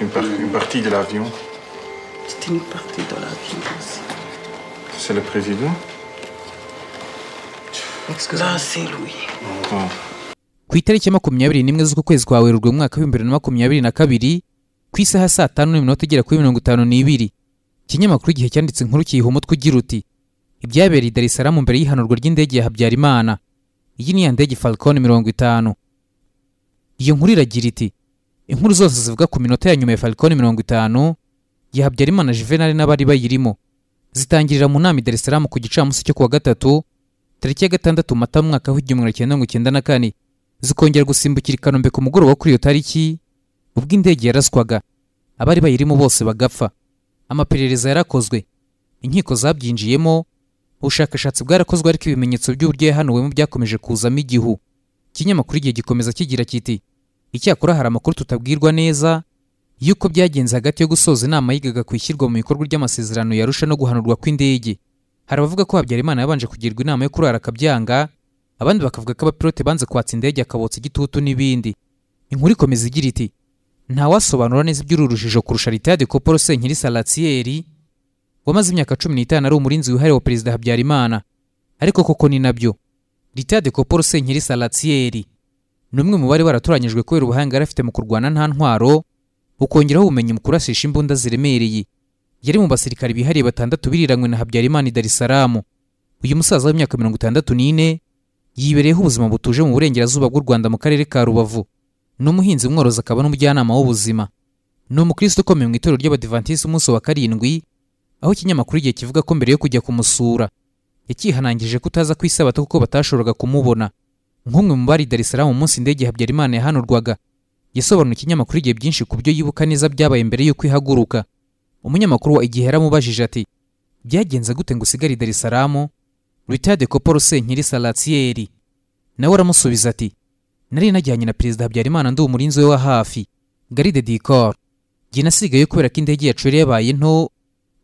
une, par une partie de l'avion. C'était une partie de l'avion aussi. C'est le président Excusez-moi. c'est lui. ku itariki ya makumyabiri n'imwe z'uku kwezi kwa werurwe mu mwaka w'ibihumbi bibiri na makumyabiri na kabiri ku isaha saa tanu n'iminota igera kuri mirongo itanu n'ibiri ikinyamakuru igihe cyanditse inkuru kiyiha umutwe ugira uti ibyabereye i darisaramu mbere y'ihanurwa ry'indege ya habyarimana iyi ni ya ndege falcon mirongo itanu iyo nkuru iragira iti inkuru zose zivuga ku minota ya nyuma ya falcone mirongo itanu ya habyarimana juvenal n'abari bayirimo zitangirira mu nama i dar es ku gicamunsi cyo kuwa gatatu tariki ya gatandatu mata mwaka w'igihumbi kimwe mirongo icyenda na kane zikongera gusimbukira i kanombe ku mugoroba wo kuri iyo tariki ubwo indege yaraswaga abari bayirimo bose bagapfa amaperereza yarakozwe inkiko zabyinjiyemo ubushakashatsi bwarakozwe ariko ibimenyetso by'uburyo yahanuwemo byakomeje kuzamo igihu ikinyamakuru igihe gikomeza kigira kiti icyakora hari amakuru tutabwirwa neza y'uko byagenze hagati yo gusoza inama yigaga ku ishyirwa mu bikorwa ry'amasezerano yarusha no guhanurwa kw'indege hari abavuga ko habyarimana yabanje kugirwa inama yo kurara akabyanga abandi bakavuga ko abapilote banze kwatsa indege akabotsa igitutu n'ibindi inkuru ikomeza igira iti ntawasobanura neza iby'uru rujijo kurusha ritade ko paul senkiri salatiyeri wamaze imyaka cumi n'itanu ari umurinzi wihariye wa perezida habyarimana ariko koko ni nabyo ritade ko paul senkiri salatiyeri ni umwe mu bari baratoranyijwe kubera ubuhanga yari afite mu kurwana nta ntwaro ukongeraho ubumenyi mu kurasisha imbunda ziremereye yari mu basirikare bihariye batandatu biriranywe na habyarimana darisaramu uyu musaza w'imyaka mirongo itandatu n'ine yibereyeho ubuzima butuje mu burengerazuba bw'u rwanda mu karere ka rubavu ni umuhinzi mworozi akaba n'umujyanama w'ubuzima ni umukristo ukomeye mu itorero ry'abadivantisiti umunsi wa karindwi aho ikinyamakuru igihe kivuga ko mbere yo kujya kumusura yakihanangije ko utaza ku isabato kuko batashoboraga kumubona nk'umwe mu bari Dar es Salaam umunsi indege Habyarimana yahanurwaga yasobanura ikinyamakuru igihe byinshi ku byo yibuka neza byabaye mbere y'uko ihaguruka umunyamakuru wa igihe yaramubajije ati byagenze gute ngo usigare Dar es Koporo Senkiri Salatieri nawe aramusubiza ati nari najyanye na perezida Habyarimana ndi umurinzi we wa hafi Garide Dicor njye nasigaye kubera ko indege yacu yari yabaye nto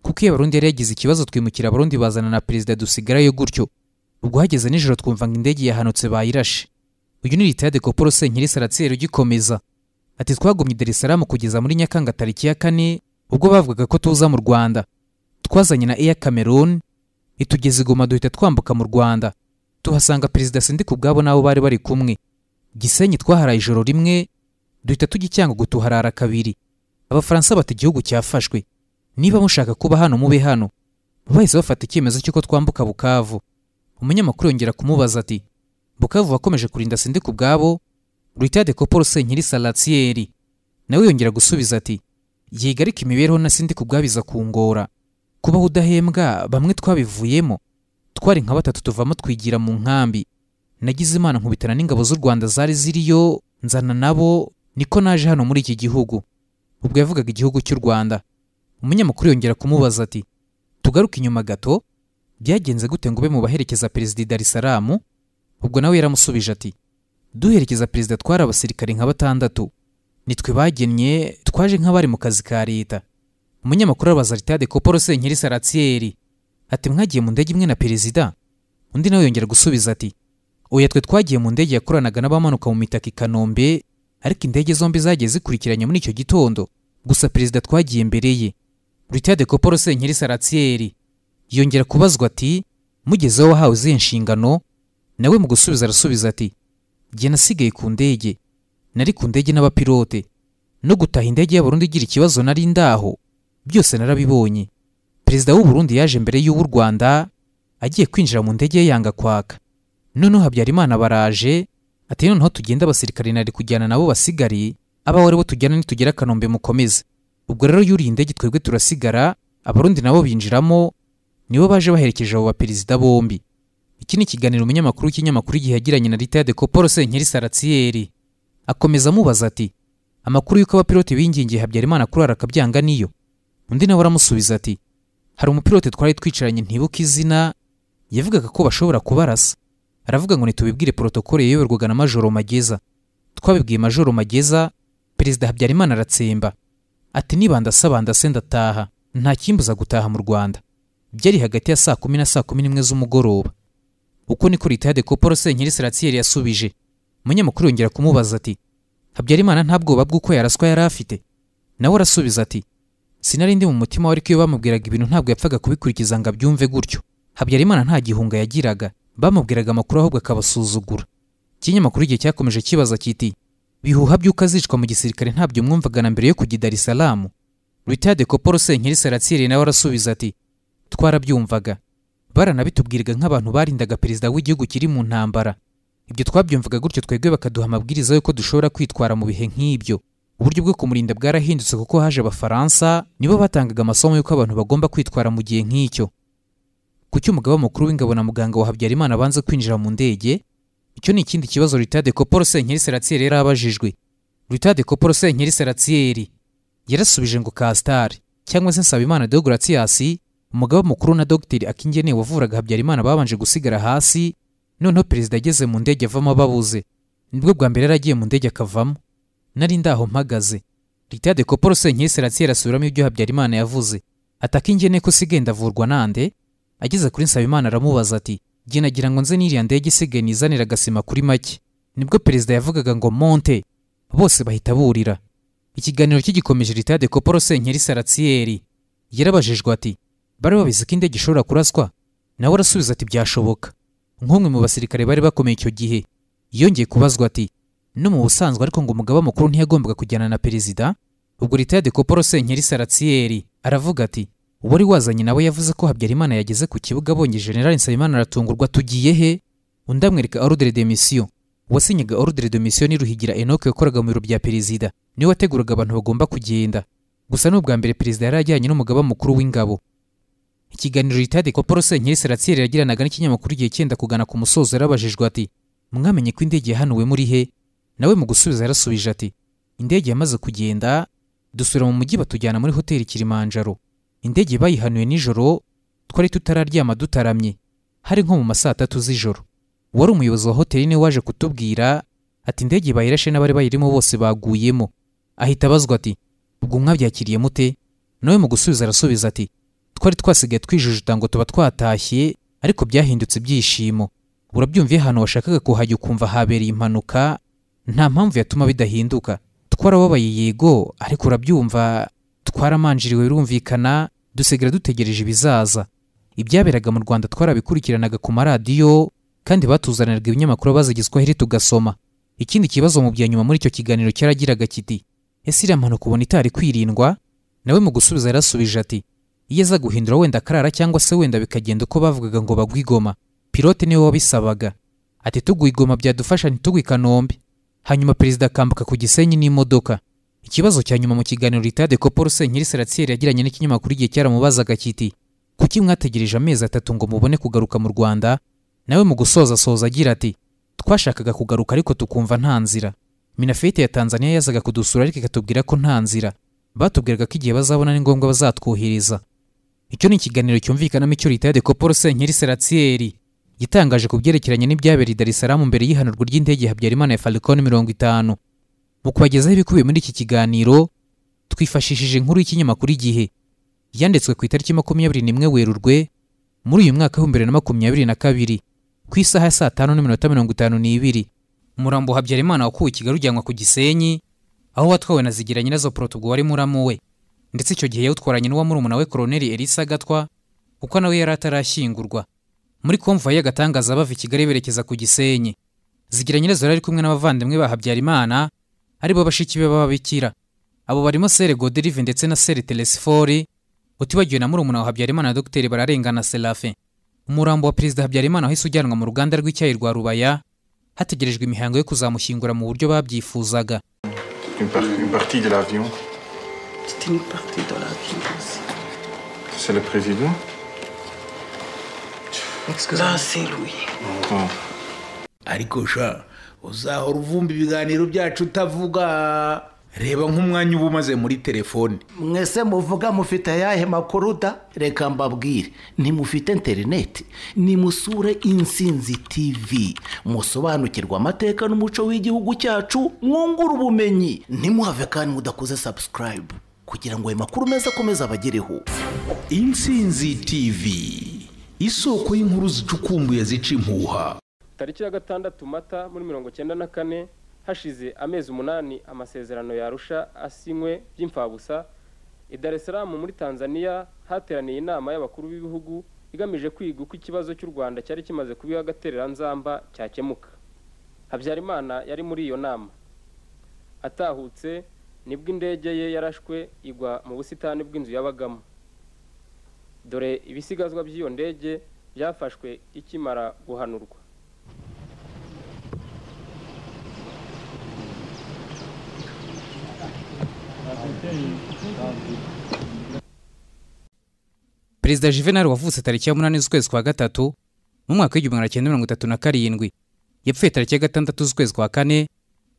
kuko iyo Abarundi yari yagize ikibazo twimukira Abarundi bazana na perezida dusigarayo gutyo ubwo hageze nijoro twumva ngo indege yahanutse bayirashe uyu ni leta ya dekoporo senkiri ugikomeza ati twagumye darisaramu kugeza muri nyakanga tariki ya kane ubwo bavugaga ko tuza mu rwanda twazanye na eya cameroon itugeze igoma duhita twambuka mu rwanda tuhasanga perezida sendika ubwabo n'abo bari bari kumwe gisenyi twahara ijoro rimwe duhita tujya icyangugu tuharara kabiri abafaransa bata igihugu cyafashwe niba mushaka kuba hano mube hano bahise bafata icyemezo cy'uko twambuka bukavu umunyamakuru yongera kumubaza ati bukavu wakomeje kurinda sindi ku bwabo Ruyitade Koporo Senkiri Salatiyeri nawe yongera gusubiza ati yiga ariko imibereho na sindi ku bwabiza kungora kubaho udahembwa bamwe twabivuyemo twari nka batatu tuvamo twigira mu nkambi nagize imana nkubitana n'ingabo z'u Rwanda zari ziriyo nzana nabo niko naje hano muri iki gihugu ubwo yavugaga igihugu cy'u Rwanda umunyamakuru yongera kumubaza ati tugaruke inyuma gato byagenze gute ngo ube mu baherekeza perezida i dar salamu ubwo nawe yaramusubije ati duherekeza perezida twari abasirikare nka batandatu nitwe bagennye twaje nk'abari mu kazi ka leta umunyamakuru arabaza ritade koporo senkeri saratiyeri ati mwagiye mu ndege imwe na perezida undi nawe yongera gusubiza ati oya twe twagiye mu ndege yakoranaga n'abamanuka mu mitaka i kanombe ariko indege zombi zagiye zikurikiranye muri icyo gitondo gusa perezida twagiye mbere ye ritade koporo senkeri saratiyeri yongera kubazwa ati mugezeho wahawe izihe nshingano nawe mu gusubiza arasubiza ati jye nasigaye ku ndege nari ku ndege n'abapilote no gutaha indege y'abarundi igira ikibazo nari ndaho byose narabibonye perezida w'uburundi yaje mbere y'uw'u rwanda agiye kwinjira mu ndege ye yanga kwaka noneho habyarimana baraje ati noneho tugenda abasirikare nari kujyana nabo basigari aba wari bo tujyana nitugera kanombe mukomeze ubwo rero yuriye indege twebwe turasigara abarundi nabo binjiramo nibo baje baherekeje abo baperezida bombi iki ni ikiganiro umunyamakuru w'ikinyamakuru igihe yagiranye na leta ya deco senkeri saratiyeri akomeza amubaza ati amakuru y'uko abapilote bingingiye habyarimana kurara akabyanga niyo undi nawe aramusubiza ati hari umupilote twari twicaranye ntibuka izina yavugaga ko bashobora kubarasa aravuga ngo ntitubibwire porotokole yayoborwaga na majoro mageza twabibwiye majoro mageza perezida habyarimana aratsemba ati niba ndasa bandase ndataha nta kimbuza gutaha mu rwanda byari hagati ya saa kumi na saa kumi n'imwe z'umugoroba uko niko ritade ko paul senkeri seratiyeri yasubije umunyamakuru yongera kumubaza ati habyarimana nta bwoba bw'uko yaraswa yari afite nawe arasubiza ati sinari ndi mu mutima we ariko iyo bamubwiraga ibintu ntabwo yapfaga kubikurikiza ngo abyumve gutyo habyarimana nta gihunga yagiraga bamubwiraga amakuru ahubwo akabasuzugura ikinyamakuru igihe cyakomeje kibaza kiti bihuha by'uko azicwa mu gisirikare ntabyo mwumvaga na mbere yo kujya i darisalamu ritade ko paul senkeri seratiyeri nawe arasubiza ati twarabyumvaga baranabitubwiraga nk'abantu barindaga perezida w'igihugu kiri mu ntambara ibyo twabyumvaga gutyo twebwe bakaduha amabwiriza y'uko dushobora kwitwara mu bihe nk'ibyo uburyo bwo kumurinda bwarahindutse kuko haje abafaransa nibo batangaga amasomo y'uko abantu bagomba kwitwara mu gihe nk'icyo kuki umugaba mukuru w'ingabo na muganga wa habyarimana abanza kwinjira mu ndege icyo ni ikindi kibazo ritade koporo senkeri seratieri yari abajijwe ritade koporo senkeri seratieri yarasubije ngo kasitari cyangwa se nsabimana deogratias umugaba mukuru na Dr akingeneye wavuraga habyarimana babanje gusigara hasi noneho perezida ageze mu ndege avamo ababuze nibwo bwa mbere agiye mu ndege akavamo nari ndaho mpagaze leta de koporo senkesi ransiyeri asubiramo ibyo habyarimana yavuze ataka ingene ko sigenda avurwa nande ageze kuri nsabimana aramubaza ati genagira ngo nze n'iriya ndege isigaye nizanira agasima kuri make nibwo perezida yavugaga ngo monte bose bahita burira ikiganiro kigikomeje leta de koporo senkeri saransiyeri yarabajijwe ati bari babizi ko indege ishobora kuraswa nawe arasubiza ati byashoboka nk'umwe mu basirikare bari bakomeye icyo gihe yongeye kubazwa ati no mu busanzwe ariko ngo umugaba mukuru ntiyagombaga kujyana na perezida ubwo leta ya dekoporo senkeri aravuga ati uwari wazanye nawe yavuze ko habyarimana yageze ku kibuga abonye generali nsabimana aratungurwa tugiye he undi amwereka orudere de misiyo wasinyaga orudere de misiyo enoke yakoraga mu biro bya perezida niwe wateguraga abantu bagomba kugenda gusa ni ubwa mbere perezida yari ajyanye n'umugaba mukuru w'ingabo ikiganiro yitade ko paul yagiranaga n'ikinyamakuru igihe cyenda kugana ku musozo yarabajijwe ati mwamenye ko indege yahanuwe muri he nawe mu gusubiza yarasubije ati indege yamaze kugenda dusubira mu mujyi batujyana muri hoteli kirimanjaro indege bayihanuye nijoro twari tutararyama dutaramye hari nko mu ma saa tatu z'ijoro wari umuyobozi wa hoteli niwe waje kutubwira ati indege bayirashe n'abari bayirimo bose baguyemo ahita abazwa ati ubwo mwabyakiriye mute nawe mu gusubiza arasubiza ati twari twasigaye twijujuta ngo tuba twatashye ariko byahindutse ibyishimo urabyumviye ahantu washakaga kuhajya ukumva habereye impanuka nta mpamvu yatuma bidahinduka twarababaye yego ariko urabyumva twaramanjiriwe birumvikana dusigaye dutegereje ibizaza ibyaberaga mu rwanda twarabikurikiranaga ku maradiyo kandi batuzaniraga ibinyamakuru bazagezwaho iri tugasoma ikindi kibazo mu bya nyuma muri icyo kiganiro cyaragiraga kiti ese iriya mpanuka ubona itari kwirindwa nawe mu gusubiza yarasubije ati iyo aza guhindura wenda akarara cyangwa se wenda bikagenda uko bavugaga ngo bagwigoma pilote niwe wabisabaga ati tugwigoma byadufasha ntitugwe i kanombe hanyuma perezida akambuka ku gisenyi n'imodoka ikibazo cya nyuma mu kiganiro ritade ko paul senkiri yagiranye n'ikinyamakuru igihe cyaramubazaga kiti kuki mwategereje amezi atatu ngo mubone kugaruka mu rwanda nawe mu gusoza soza agira ati twashakaga kugaruka ariko tukumva nta nzira minafete ya tanzania yazaga kudusura ariko ikatubwira ko nta nzira batubwiraga ko igihe bazabona ni ngombwa bazatwohereza icyo ni ikiganiro cyumvikanamo icyo leta ya de senkeri seratiyeri yitangaje ku byerekeranye n'ibyabereye i Salamu mbere y'ihanurwa ry'indege habyarimana ya falikoni mirongo itanu mu kubagezaho ibikubiye muri iki kiganiro twifashishije inkuru y'ikinyamakuru igihe yanditswe ku itariki makumyabiri n'imwe werurwe muri uyu mwaka w'ibihumbi bibiri na makumyabiri na kabiri ku isaha ya saa tanu n'iminota mirongo itanu n'ibiri umurambo habyarimana wakuwe kigali ujyanwa ku gisenyi aho watwawe na zigira nyirazo wari muramu we ndetse icyo gihe yawutwaranye n'uwa murumuna we koroneli elisa gatwa kuko nawe yari atarashyingurwa muri komva y'agatangaza bava i kigali berekeza ku gisenyi zigira nyirazo yari kumwe n'abavandimwe ba habyarimana aribo bashiki be b'ababikira abo barimo sere goderive ndetse na sere teresifori utibagiwe na murumuna wa habyarimana Dr bararengana serafe umurambo wa perezida habyarimana wahise ujyanwa mu ruganda rw'icyayi rwa rubaya hategerejwe imihango yo kuzamushyingura mu buryo babyifuzaga C'était une partie dans la vie aussi. C'est le président excusez c'est lui. Ariko sha uzahora uvumba ibiganiro byacu utavuga reba nk'umwanya uba umaze muri telefone mwese muvuga mufite ayahe makuru da reka mbabwire ntimufite interineti nimusure insinzi tivi musobanukirwa amateka n'umuco w'igihugu cyacu mwungura ubumenyi ntimuhave kandi mudakoze sabusikarayibu kugira ngo ayo makuru meza akomeze abagereho insinzi tv isoko y'inkuru zicukumbuye zica impuha tariki ya gatandatu mata muri mirongo icyenda na kane hashize amezi umunani amasezerano yarusha asinywe by'imfabusa i Dar es muri tanzania hateraniye inama y'abakuru b'ibihugu igamije kwiga uko ikibazo cy'u rwanda cyari kimaze kubiha agatereranzamba cyakemuka habyarimana yari muri iyo nama atahutse nibwo indege ye yarashwe igwa mu busitani bw'inzu yabagamo dore ibisigazwa by'iyo ndege byafashwe ikimara guhanurwa perezida juvenal wavutse tariki ya munani z'ukwezi kwa gatatu mu mwaka w'igihumbi magana cyenda mirongo itatu na karindwi yapfuye tariki ya gatandatu z'ukwezi kwa kane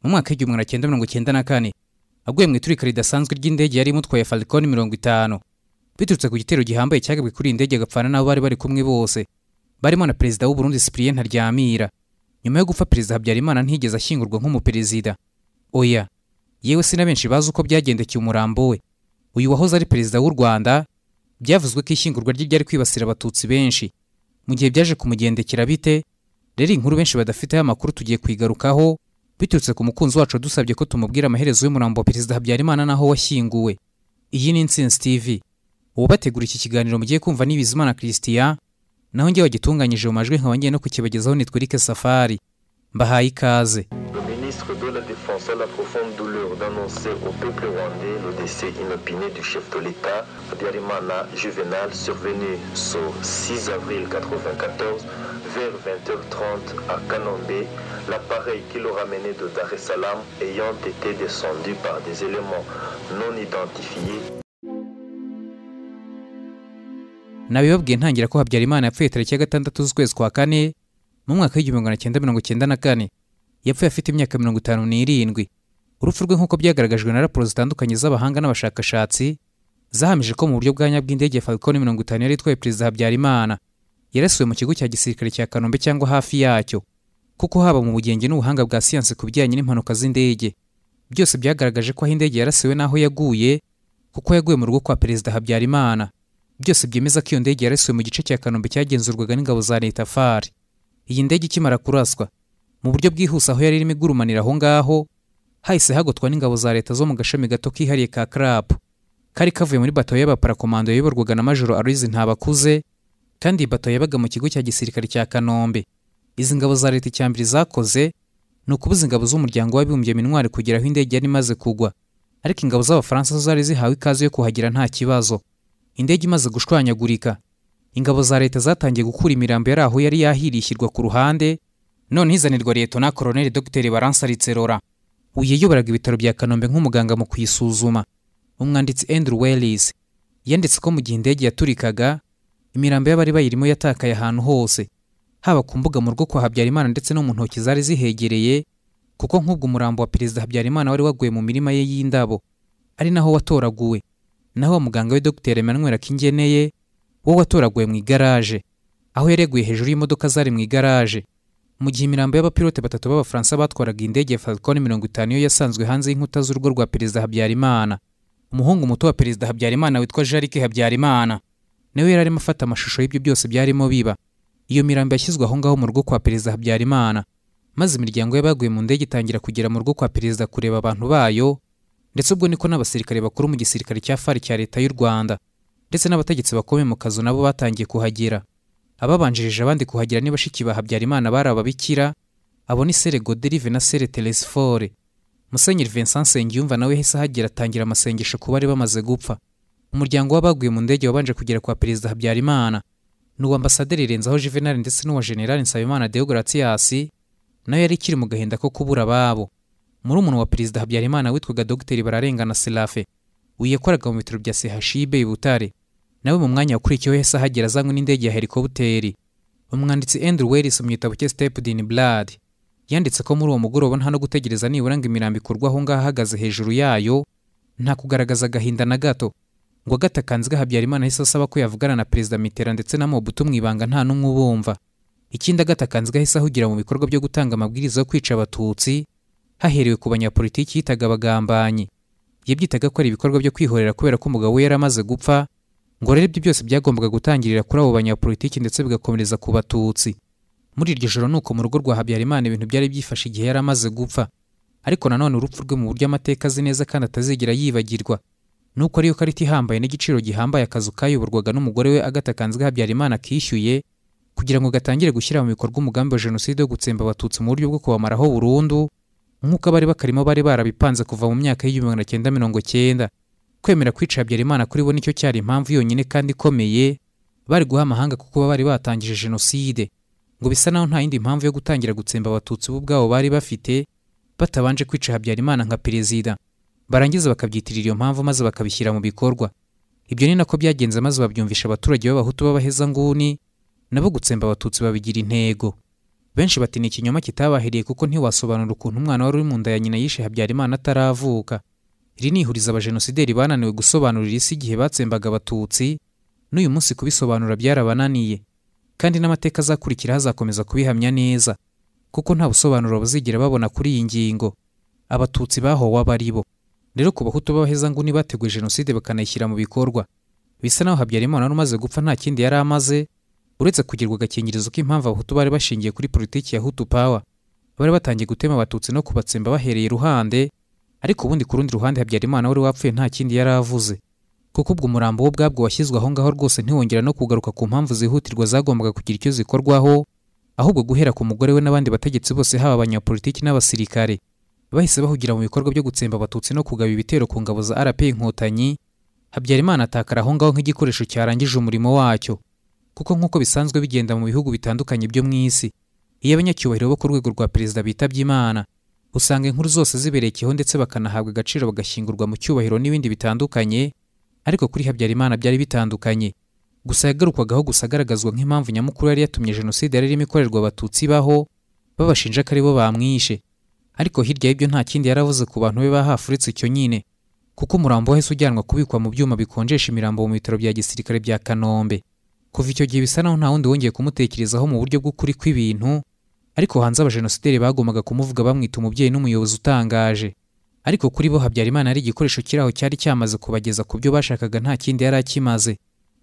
mu mwaka w'igihumbi magana cyenda mirongo cyenda na kane aguye mu iturika ridasanzwe ry'indege yari imutwaye Falcon mirongo itanu biturutse ku gitero gihambaye cyagabwe kuri iyi ndege agapfana n'abo bari bari kumwe bose barimo na perezida w'u Burundi aryamira. Ntaryamira nyuma yo gupfa perezida Habyarimana ntigeze ashyingurwa nk'umuperezida oya yewe si na benshi bazi uko byagendekeye umurambo we uyu wahoze ari perezida w'u Rwanda byavuzwe ko ishyingurwa rye ryari kwibasira abatutsi benshi mu gihe byaje kumugendekera bite rero inkuru benshi badafiteho amakuru tugiye kwigarukaho, biturutse ku mukunzi wacu dusabye ko tumubwira amaherezo y'umurambo wa perezida habyarimana n'aho washyinguwe iyi ni insinzi tv ubategura iki kiganiro mugiye kumva ni bizimana christian naho njye wagitunganyije mu majwi nkaba ngiye no kukibagezaho ni safari mbahaye ikaze C'est la profonde douleur d'annoncer au peuple rwandais le décès inopiné du chef de l'État, Diarimana Juvenal, survenu ce 6 avril 1994 vers 20h30 à Kanombe, l'appareil qui le ramenait de Dar es Salaam ayant été descendu par des éléments non identifiés. yapfuye afite imyaka mirongo itanu n'irindwi urupfu rwe nk'uko byagaragajwe na raporo zitandukanye z'abahanga n'abashakashatsi zahamije ko mu buryo bwa nyabw'indege ya falcon mirongo itanu yari itwaye perezida habyarimana yarasuwe mu kigo cya gisirikare cya kanombe cyangwa hafi yacyo kuko haba mu bugenge n'ubuhanga bwa siyansi ku bijyanye n'impanuka z'indege byose byagaragaje ko aho indege yarasiwe n'aho yaguye kuko yaguye mu rugo kwa perezida habyarimana byose byemeza ko iyo ndege yarasiwe mu gice cya kanombe cyagenzurwaga n'ingabo za leta fari iyi ndege ikimara kuraswa mu buryo bwihuse aho yari irimo igurumanira aho ngaho hahise hagotwa n'ingabo za leta zo mu gashami gato kihariye ka karabu kari kavuye muri bato y'abaparakomando yayoborwaga na majoro arizi ntabakuze kandi iyi bato yabaga mu kigo cya gisirikare cya kanombe izi ngabo za leta icya mbere zakoze ni ukubuza ingabo z'umuryango w'abibumbye minwari kugera aho indege yari imaze kugwa ariko ingabo z'abafaransa zari zihawe ikaze yo kuhagira nta kibazo indege imaze gushwanyagurika ingabo za leta zatangiye gukura imirambo yari aho yari yahirishyirwa ku ruhande none izanirwa na koroneli Dr baransaritse rora uyiyoboraga ibitaro bya kanombe nk'umuganga mu kuyisuzuma umwanditsi Andrew Wellis yanditse ko mu gihe indege yaturikaga imirambo y'abari bayirimo yatakaye ahantu hose haba ku mbuga mu rugo kwa habyarimana ndetse no mu ntoki zari zihegereye kuko nk'ubwo umurambo wa perezida habyarimana wari waguye mu mirima ye y'indabo ari naho watoraguwe naho muganga we Dr Emmanuel akingeneye wo watoraguwe mu igaraje aho yareguye hejuru y'imodoka zari mu igaraje mu gihe imirambo y'abapilote batatu b'abafaransa batwaraga indege ya Falcon mirongo itanu yo yasanzwe hanze y'inkuta z'urugo rwa perezida Habyarimana umuhungu muto wa perezida Habyarimana witwa Jarike Habyarimana nawe yari arimo afata amashusho y'ibyo byose byarimo biba iyo mirambo yashyizwe aho ngaho mu rugo kwa perezida Habyarimana maze imiryango y'abaguye mu ndege itangira kugera mu rugo kwa perezida kureba abantu bayo ndetse ubwo niko n'abasirikare bakuru mu gisirikare cya FARI cya leta y'u Rwanda ndetse n'abategetsi bakomeye mu kazu nabo batangiye kuhagera ababanjirije abandi kuhagera ni bashiki ba habyarimana bari ababikira abo ni sere goderive na sere teresifore musenyeri vincent nsengiyumva nawe yahise ahagera atangira amasengesho ku bari bamaze gupfa umuryango w'abaguye mu ndege wabanje kugera kwa perezida habyarimana n'uwa ambasaderi renzaho juvenal ndetse n'uwa General nsabimana deogratias nawe yari ikiri mu gahinda ko kubura ababo murumuna wa perezida habyarimana witwaga Dr bararengana serafe uyu yakoraga mu bitaro bya sehashibe i butare nawe mu mwanya wakurikiyeho yahise ahagera azanywe n'indege ya helikoputeri umwanditsi Andrew Wells mu gitabo cye Stepped in Blood yanditse ko muri uwo mugoroba nta no gutegereza nibura ngo imirambo ikurwe aho ngaho ahagaze hejuru yayo nta kugaragaza agahinda na gato ngo agatakanzwe Habyarimana ahise asaba ko yavugana na Perezida Mitterrand ndetse na Mobutu mu ibanga nta n'umwe ubumva ikindi agatakanzwe ahise ahugira mu bikorwa byo gutanga amabwiriza yo kwica abatutsi haherewe ku banyapolitiki yitaga abagambanyi yabyitaga ko ari ibikorwa byo kwihorera kubera ko umugabo we yari amaze gupfa ngo rero ibyo byose byagombaga gutangirira kuri abo banyapolitiki ndetse bigakomereza ku batutsi muri iryo joro ni uko mu rugo rwa habyarimana ibintu byari byifashe igihe yari amaze gupfa ariko nanone urupfu rwe mu buryo amateka azi neza kandi atazigera yibagirwa ni uko ariyo karita ihambaye n'igiciro gihambaye akazu kayoborwaga n'umugore we agatakanzwe habyarimana kishyuye kugira ngo gatangire gushyira mu bikorwa umugambi wa jenoside wo gutsemba abatutsi mu buryo bwo kubamaraho burundu nk'uko abari bakarimo bari barabipanze kuva mu myaka y'igihumbi magana cyenda mirongo cyenda kwemera kwica habyarimana kuri bo nicyo cyari impamvu yonyine kandi ikomeye bari guha amahanga kuko bari batangije jenoside ngo bisa naho nta yindi mpamvu yo gutangira gutsemba abatutsi bo ubwabo bari bafite batabanje kwica habyarimana nka perezida barangiza bakabyitirira iyo mpamvu maze bakabishyira mu bikorwa ibyo ni nako byagenze maze babyumvisha abaturage b'abahutu babaheza nguni nabo gutsemba abatutsi babigira intego benshi bati ni ikinyoma kitabahiriye kuko ntiwasobanura ukuntu umwana wari uri mu nda ya nyina yishe habyarimana ataravuka iri ni ihurizo abajenosideri bananiwe gusobanurira isi igihe batsembaga abatutsi n'uyu munsi kubisobanura byarabananiye kandi n'amateka azakurikira hazakomeza kubihamya neza kuko nta busobanuro bazigera babona kuri iyi ngingo abatutsi bahowe abaribo rero ku bahutu b'abahezanguni bateguye jenoside bakanayishyira mu bikorwa bisa naho habyarimana wari gupfa nta kindi yari amaze uretse kugirwa agakingirizo k'impamvu abahutu bari bashingiye kuri politiki ya hutu pawa bari batangiye gutema abatutsi no kubatsemba bahereye iruhande ariko ubundi ku rundi ruhande habyarimana wari wapfuye nta kindi yari avuze kuko ubwo umurambo w’ubwabwo ubwabwo washyizwe aho ngaho rwose ntiwongera no kugaruka ku mpamvu zihutirwa zagombaga kugira icyo zikorwaho ahubwo guhera ku mugore we n'abandi bategetsi bose haba abanyapolitiki n'abasirikare bahise bahugira mu bikorwa byo gutsemba abatutsi no kugaba ibitero ku ngabo za rp inkotanyi habyarimana atakara aho ngaho nk'igikoresho cyarangije umurimo wacyo kuko nk'uko bisanzwe bigenda mu bihugu bitandukanye byo mu isi iyo abanyacyubahiro bo ku rwego rwa perezida bitabye imana usanga inkuru zose ziberekeyeho ndetse bakanahabwa agaciro bagashyingurwa mu cyubahiro n'ibindi bitandukanye ariko kuri habyarimana byari bitandukanye gusa yagarukwagaho gusa agaragazwa nk'impamvu nyamukuru yari yatumye jenoside yari irimo ikorerwa abatutsi ibaho babashinja ko ari bo bamwishe ariko hirya y'ibyo nta kindi yaravuze ku bantu be bahafi uretse icyo nyine kuko umurambo wahise ujyanwa kubikwa mu byuma bikonjesha imirambo mu bitaro bya gisirikare bya kanombe kuva icyo gihe bisa naho nta wundi wongeye kumutekerezaho mu buryo bw'ukuri kw'ibintu ariko hanze abajenosideri bagombaga kumuvuga bamwita umubyeyi n'umuyobozi utangaje ariko kuri bo habyarimana ari igikoresho kiri aho cyari cyamaze kubageza ku byo bashakaga nta kindi yari akimaze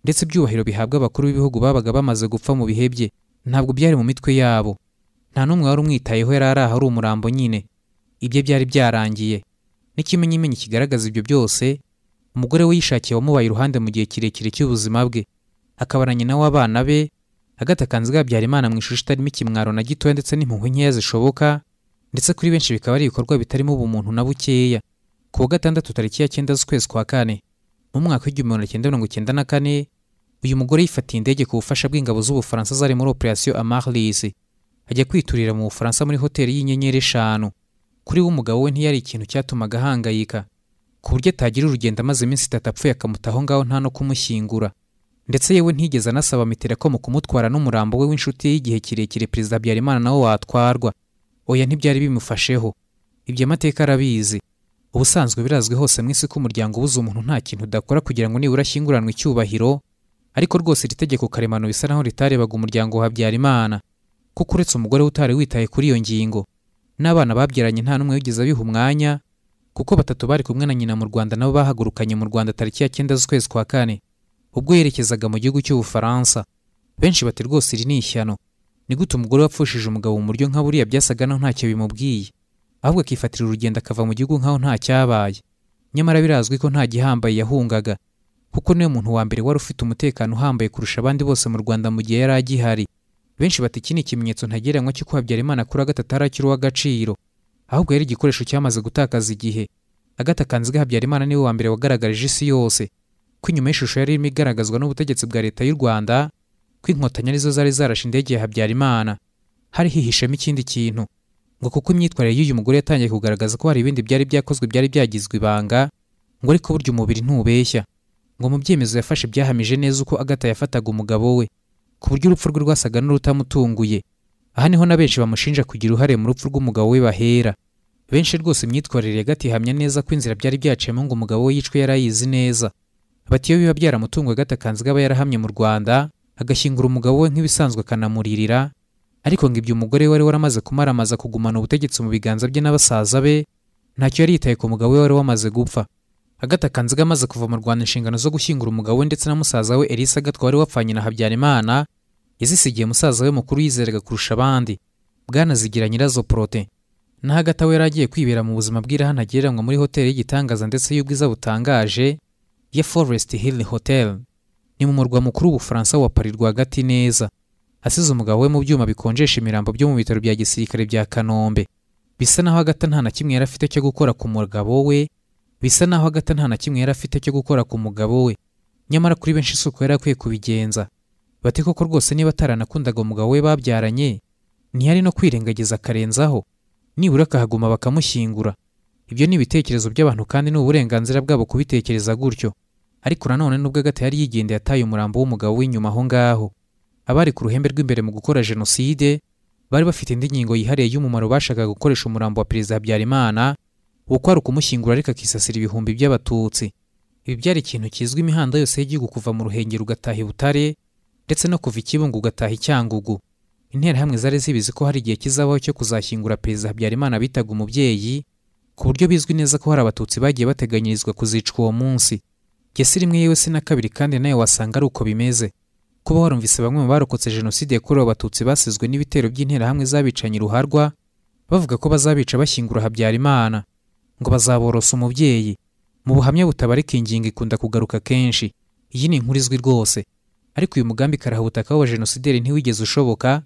ndetse ibyubahiro bihabwa abakuru b'ibihugu babaga bamaze gupfa mu bihe bye ntabwo byari mu mitwe yabo nta n'umwe wari umwitayeho yari ari aho ari umurambo nyine ibye byari byarangiye n'ikimenyimenyi kigaragaza ibyo byose umugore we yishakiye wamubaye iruhande mu gihe kirekire cy'ubuzima bwe akabaranye na we abana be agatekanzu gabyara imana mu ishusho itarimo ikimwaro na gitoya ndetse n'impuhwe nkeya zishoboka ndetse kuri benshi bikaba ari ibikorwa bitarimo ubumuntu na bukeya ku wa gatandatu tariki ya cyenda z'ukwezi kwa kane mu mwaka w'igihumbi magana cyenda mirongo icyenda na kane uyu mugore yifatiye indege ku bufasha bw'ingabo z'ubufaransa zari muri operasiyo amarlis ajya kwiturira mu bufaransa muri hoteli y'inyenyeri eshanu kuri we umugabo we ntiyari ikintu cyatumaga ahangayika ku buryo atagira urugendo amaze iminsi itatu apfuye akamuta ngaho nta no kumushyingura ndetse yewe ntigeze anasaba mitereko kumutwara n'umurambo we w'inshuti y'igihe kirekire perezida habyarimana nawe watwarwa oya ntibyari bimufasheho ibyo amateka arabizi ubusanzwe birazwi hose mu isi ko umuryango ubuze umuntu nta kintu udakora kugira ngo nibura ashyinguranwe icyubahiro ariko rwose iri tegeko karemano bisa naho ritarebaga umuryango wa habyarimana kuko uretse umugore we utari witaye kuri iyo ngingo n'abana babyaranye nta n'umwe wigeze abiha umwanya kuko batatu bari kumwe na nyina mu rwanda nabo bahagurukanye mu rwanda tariki ya cyenda z'ukwezi kwa kane ubwo yerekezaga mu gihugu cy'ubufaransa benshi bati rwose iri ni ishyano ni gute umugore wapfushije umugabo mu buryo nka buriya byasaga naho ntacyo bimubwiye ahubwo akifatira urugendo akava mu gihugu nk'aho nta cyabaye nyamara birazwi ko nta gihambaye yahungaga kuko niwe muntu wa mbere wari ufite umutekano uhambaye kurusha abandi bose mu rwanda mu gihe yari agihari benshi bati iki ni ikimenyetso ntagereranywa cy'uko habyarimana kuri agata atarakiri uw'agaciro ahubwo yari igikoresho cyamaze gutakaza igihe agatakanzwe kanziga habyarimana niwe wa mbere wagaragarije isi yose ko inyuma y'ishusho yari irimo igaragazwa n'ubutegetsi bwa leta y'u rwanda ko inkotanyi arizo zari zarashe indege ya habyarimana hari hihishemo ikindi kintu ngo kuko imyitwarire y'uyu mugore yatangiye kugaragaza ko hari ibindi byari byakozwe byari byagizwe ibanga ngo ariko burya umubiri ntubeshya ngo mu byemezo yafashe byahamije neza uko agata yafataga umugabo we ku buryo urupfu rwe rwasaga n'urutamutunguye aha niho na benshi bamushinja kugira uruhare mu rupfu rw'umugabo we bahera benshi rwose imyitwarire ya gata ihamya neza ko inzira byari byaciyemo ngo umugabo we yicwe yarayizi neza bati iyo biba byaramutunguye agatakanzwe aba yarahamye mu rwanda agashyingura umugabo we nk'ibisanzwe akanamuririra ariko ngo ibyo umugore we wari waramaze kumaramaza kugumana ubutegetsi mu biganza bye n'abasaza be ntacyo yari yitaye ku mugabo we wari wamaze gupfa agata amaze kuva mu rwanda inshingano zo gushyingura umugabo we ndetse na musaza we elisa gatwa wari wapfanye na habyarimana yazisigiye musaza we mukuru yizeraga kurusha abandi bwanazigira nyirazo porote naho agata we yari agiye kwibera mu buzima bw'irahantagereranywa muri hoteli y'igitangaza ndetse y'ubwiza butangaje ya forest hill hotel ni mu murwa mukuru w'ubufaransa wa pari rwagati neza asize umugabo we mu byuma bikonjesha imirambo byo mu bitaro bya gisirikare bya kanombe bisa naho agata nta na kimwe yari afite cyo gukora ku mugabo we bisa naho agata nta na kimwe yari afite cyo gukora ku mugabo we nyamara kuri benshi isuku yari akwiye kubigenza bati koko rwose niba ataranakundaga umugabo we babyaranye ntiyari no kwirengagiza akarenzaho nibura akahaguma bakamushyingura ibyo ni ibitekerezo by'abantu kandi ni uburenganzira bwabo kubitekereza gutyo ariko nanone nubwo agata yari yigendeye yataye umurambo w'umugabo w'inyuma aho ngaho abari ku ruhembe rw'imbere mu gukora jenoside bari bafite indi ngingo yihariye y'umumaro bashakaga gukoresha umurambo wa perezida habyarimana uko ari ukumushyingura ariko akisasira ibihumbi by'abatutsi ibi byari ikintu kizwi imihanda yose y'igihugu kuva mu ruhengeri ugataha i butare ndetse no kuva ikibungo ugataha icyangugu interahamwe zari zibizi ko hari igihe kizabaho cyo kuzashyingura perezida habyarimana bitaga umubyeyi ku buryo bizwi neza ko hari abatutsi bagiye bateganyirizwa kuzicwa uwo munsi gese rimwe yewe si na kabiri kandi nayo wasanga ari uko bimeze kuba warumvise bamwe mu barokotse jenoside yakorewe abatutsi basizwe n'ibitero by'interahamwe zabicanye uruharwa bavuga ko bazabica bashyingura habyarimana ngo bazaborosa umubyeyi mu buhamya butabarika ingingo ikunda kugaruka kenshi iyi ni inkuru izwi rwose ariko uyu mugambi karaha ubutaka w'abajenosideri ntiwigeze ushoboka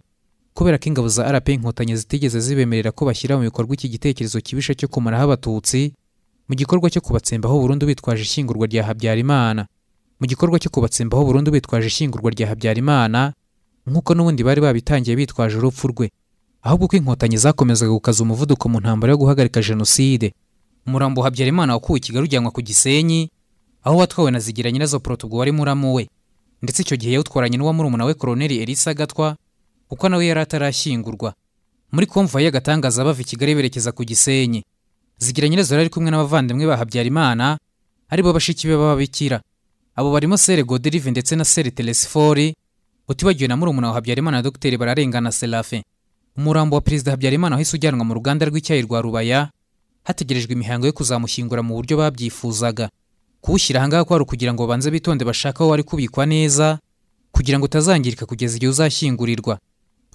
kubera ko ingabo za rp inkotanyi zitigeze zibemerera ko bashyira mu bikorwa iki gitekerezo kibisha cyo kumaraho abatutsi mu gikorwa cyo kubatsembaho burundu bitwaje ishyingurwa rya habyarimana mu gikorwa cyo kubatsembaho burundu bitwaje ishyingurwa rya habyarimana nk'uko n'ubundi bari babitangiye bitwaje urupfu rwe ahubwo ko inkotanyi zakomezaga gukaza umuvuduko mu ntambaro yo guhagarika jenoside umurambo wa habyarimana wakuwe i kigali ujyanwa ku gisenyi aho watwawe na zigira nyirazo porotobwo wari muramu we ndetse icyo gihe yawutwaranye n'uwa murumuna we koroneli elisa gatwa kuko nawe yari atarashyingurwa muri komvuwayi y'agatangaza bava i kigali berekeza ku gisenyi zigira nyirazo ari kumwe n'abavandimwe ba habyarimana aribo bashiki be b'ababikira abo barimo sere goderive ndetse na sere teresifori utibagiwe na murumuna wa habyarimana na dogiteri bararengana serafe umurambo wa perezida habyarimana wahise ujyanwa mu ruganda rw'icyayi rwa rubaya hategerejwe imihango yo kuzamushyingura mu buryo babyifuzaga kuwushyira ahangaha kwari ukugira ngo babanze bitonde bashaka aho wari kubikwa neza kugira ngo utazangirika kugeza igihe uzashyingurirwa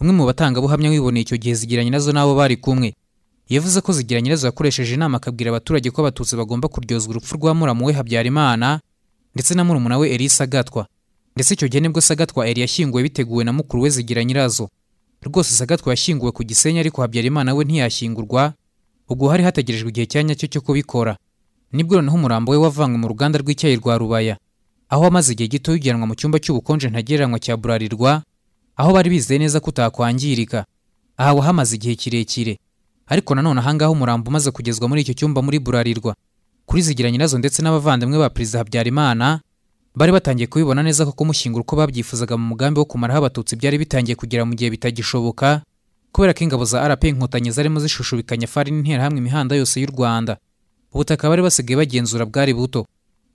umwe mu batangabuhamya wiboneye icyo gihe zigiranye nazo n'abo bari kumwe yavuze ko zigira nyirazo yakoresheje inama akabwira abaturage ko abatutsi bagomba kuryozwa urupfu rwa muramu we habyarimana ndetse na murumuna we Elisa sagatwa ndetse icyo gihe nibwo sagatwa eri yashyinguwe biteguwe na mukuru we zigira nyirazo rwose sagatwa yashyinguwe ku gisenyi ariko habyarimana we ntiyashyingurwa ubwo hari hategerejwe igihe cya nyacyo cyo kubikora nibwo noneho umurambo we wavanywe mu ruganda rw'icyayi rwa rubaya aho amaze igihe gito yijyanwa mu cyumba cy'ubukonje ntagereranywa cya burarirwa aho bari bizeye neza ko utakwangirika aha wahamaze igihe kirekire ariko nanone ahangaha umurambo umaze kugezwa muri icyo cyumba muri burarirwa kuri zigira nyirazo ndetse n'abavandimwe ba perezida habyarimana bari batangiye kubibona neza ko kumushyingura uko babyifuzaga mu mugambi wo kumaraho abatutsi byari bitangiye kugera mu gihe bitagishoboka kubera ko ingabo za rp inkotanyi zarimo zishushubikanya fari n'interahamwe imihanda yose y'u rwanda ubutaka bari basigaye bagenzura bwari buto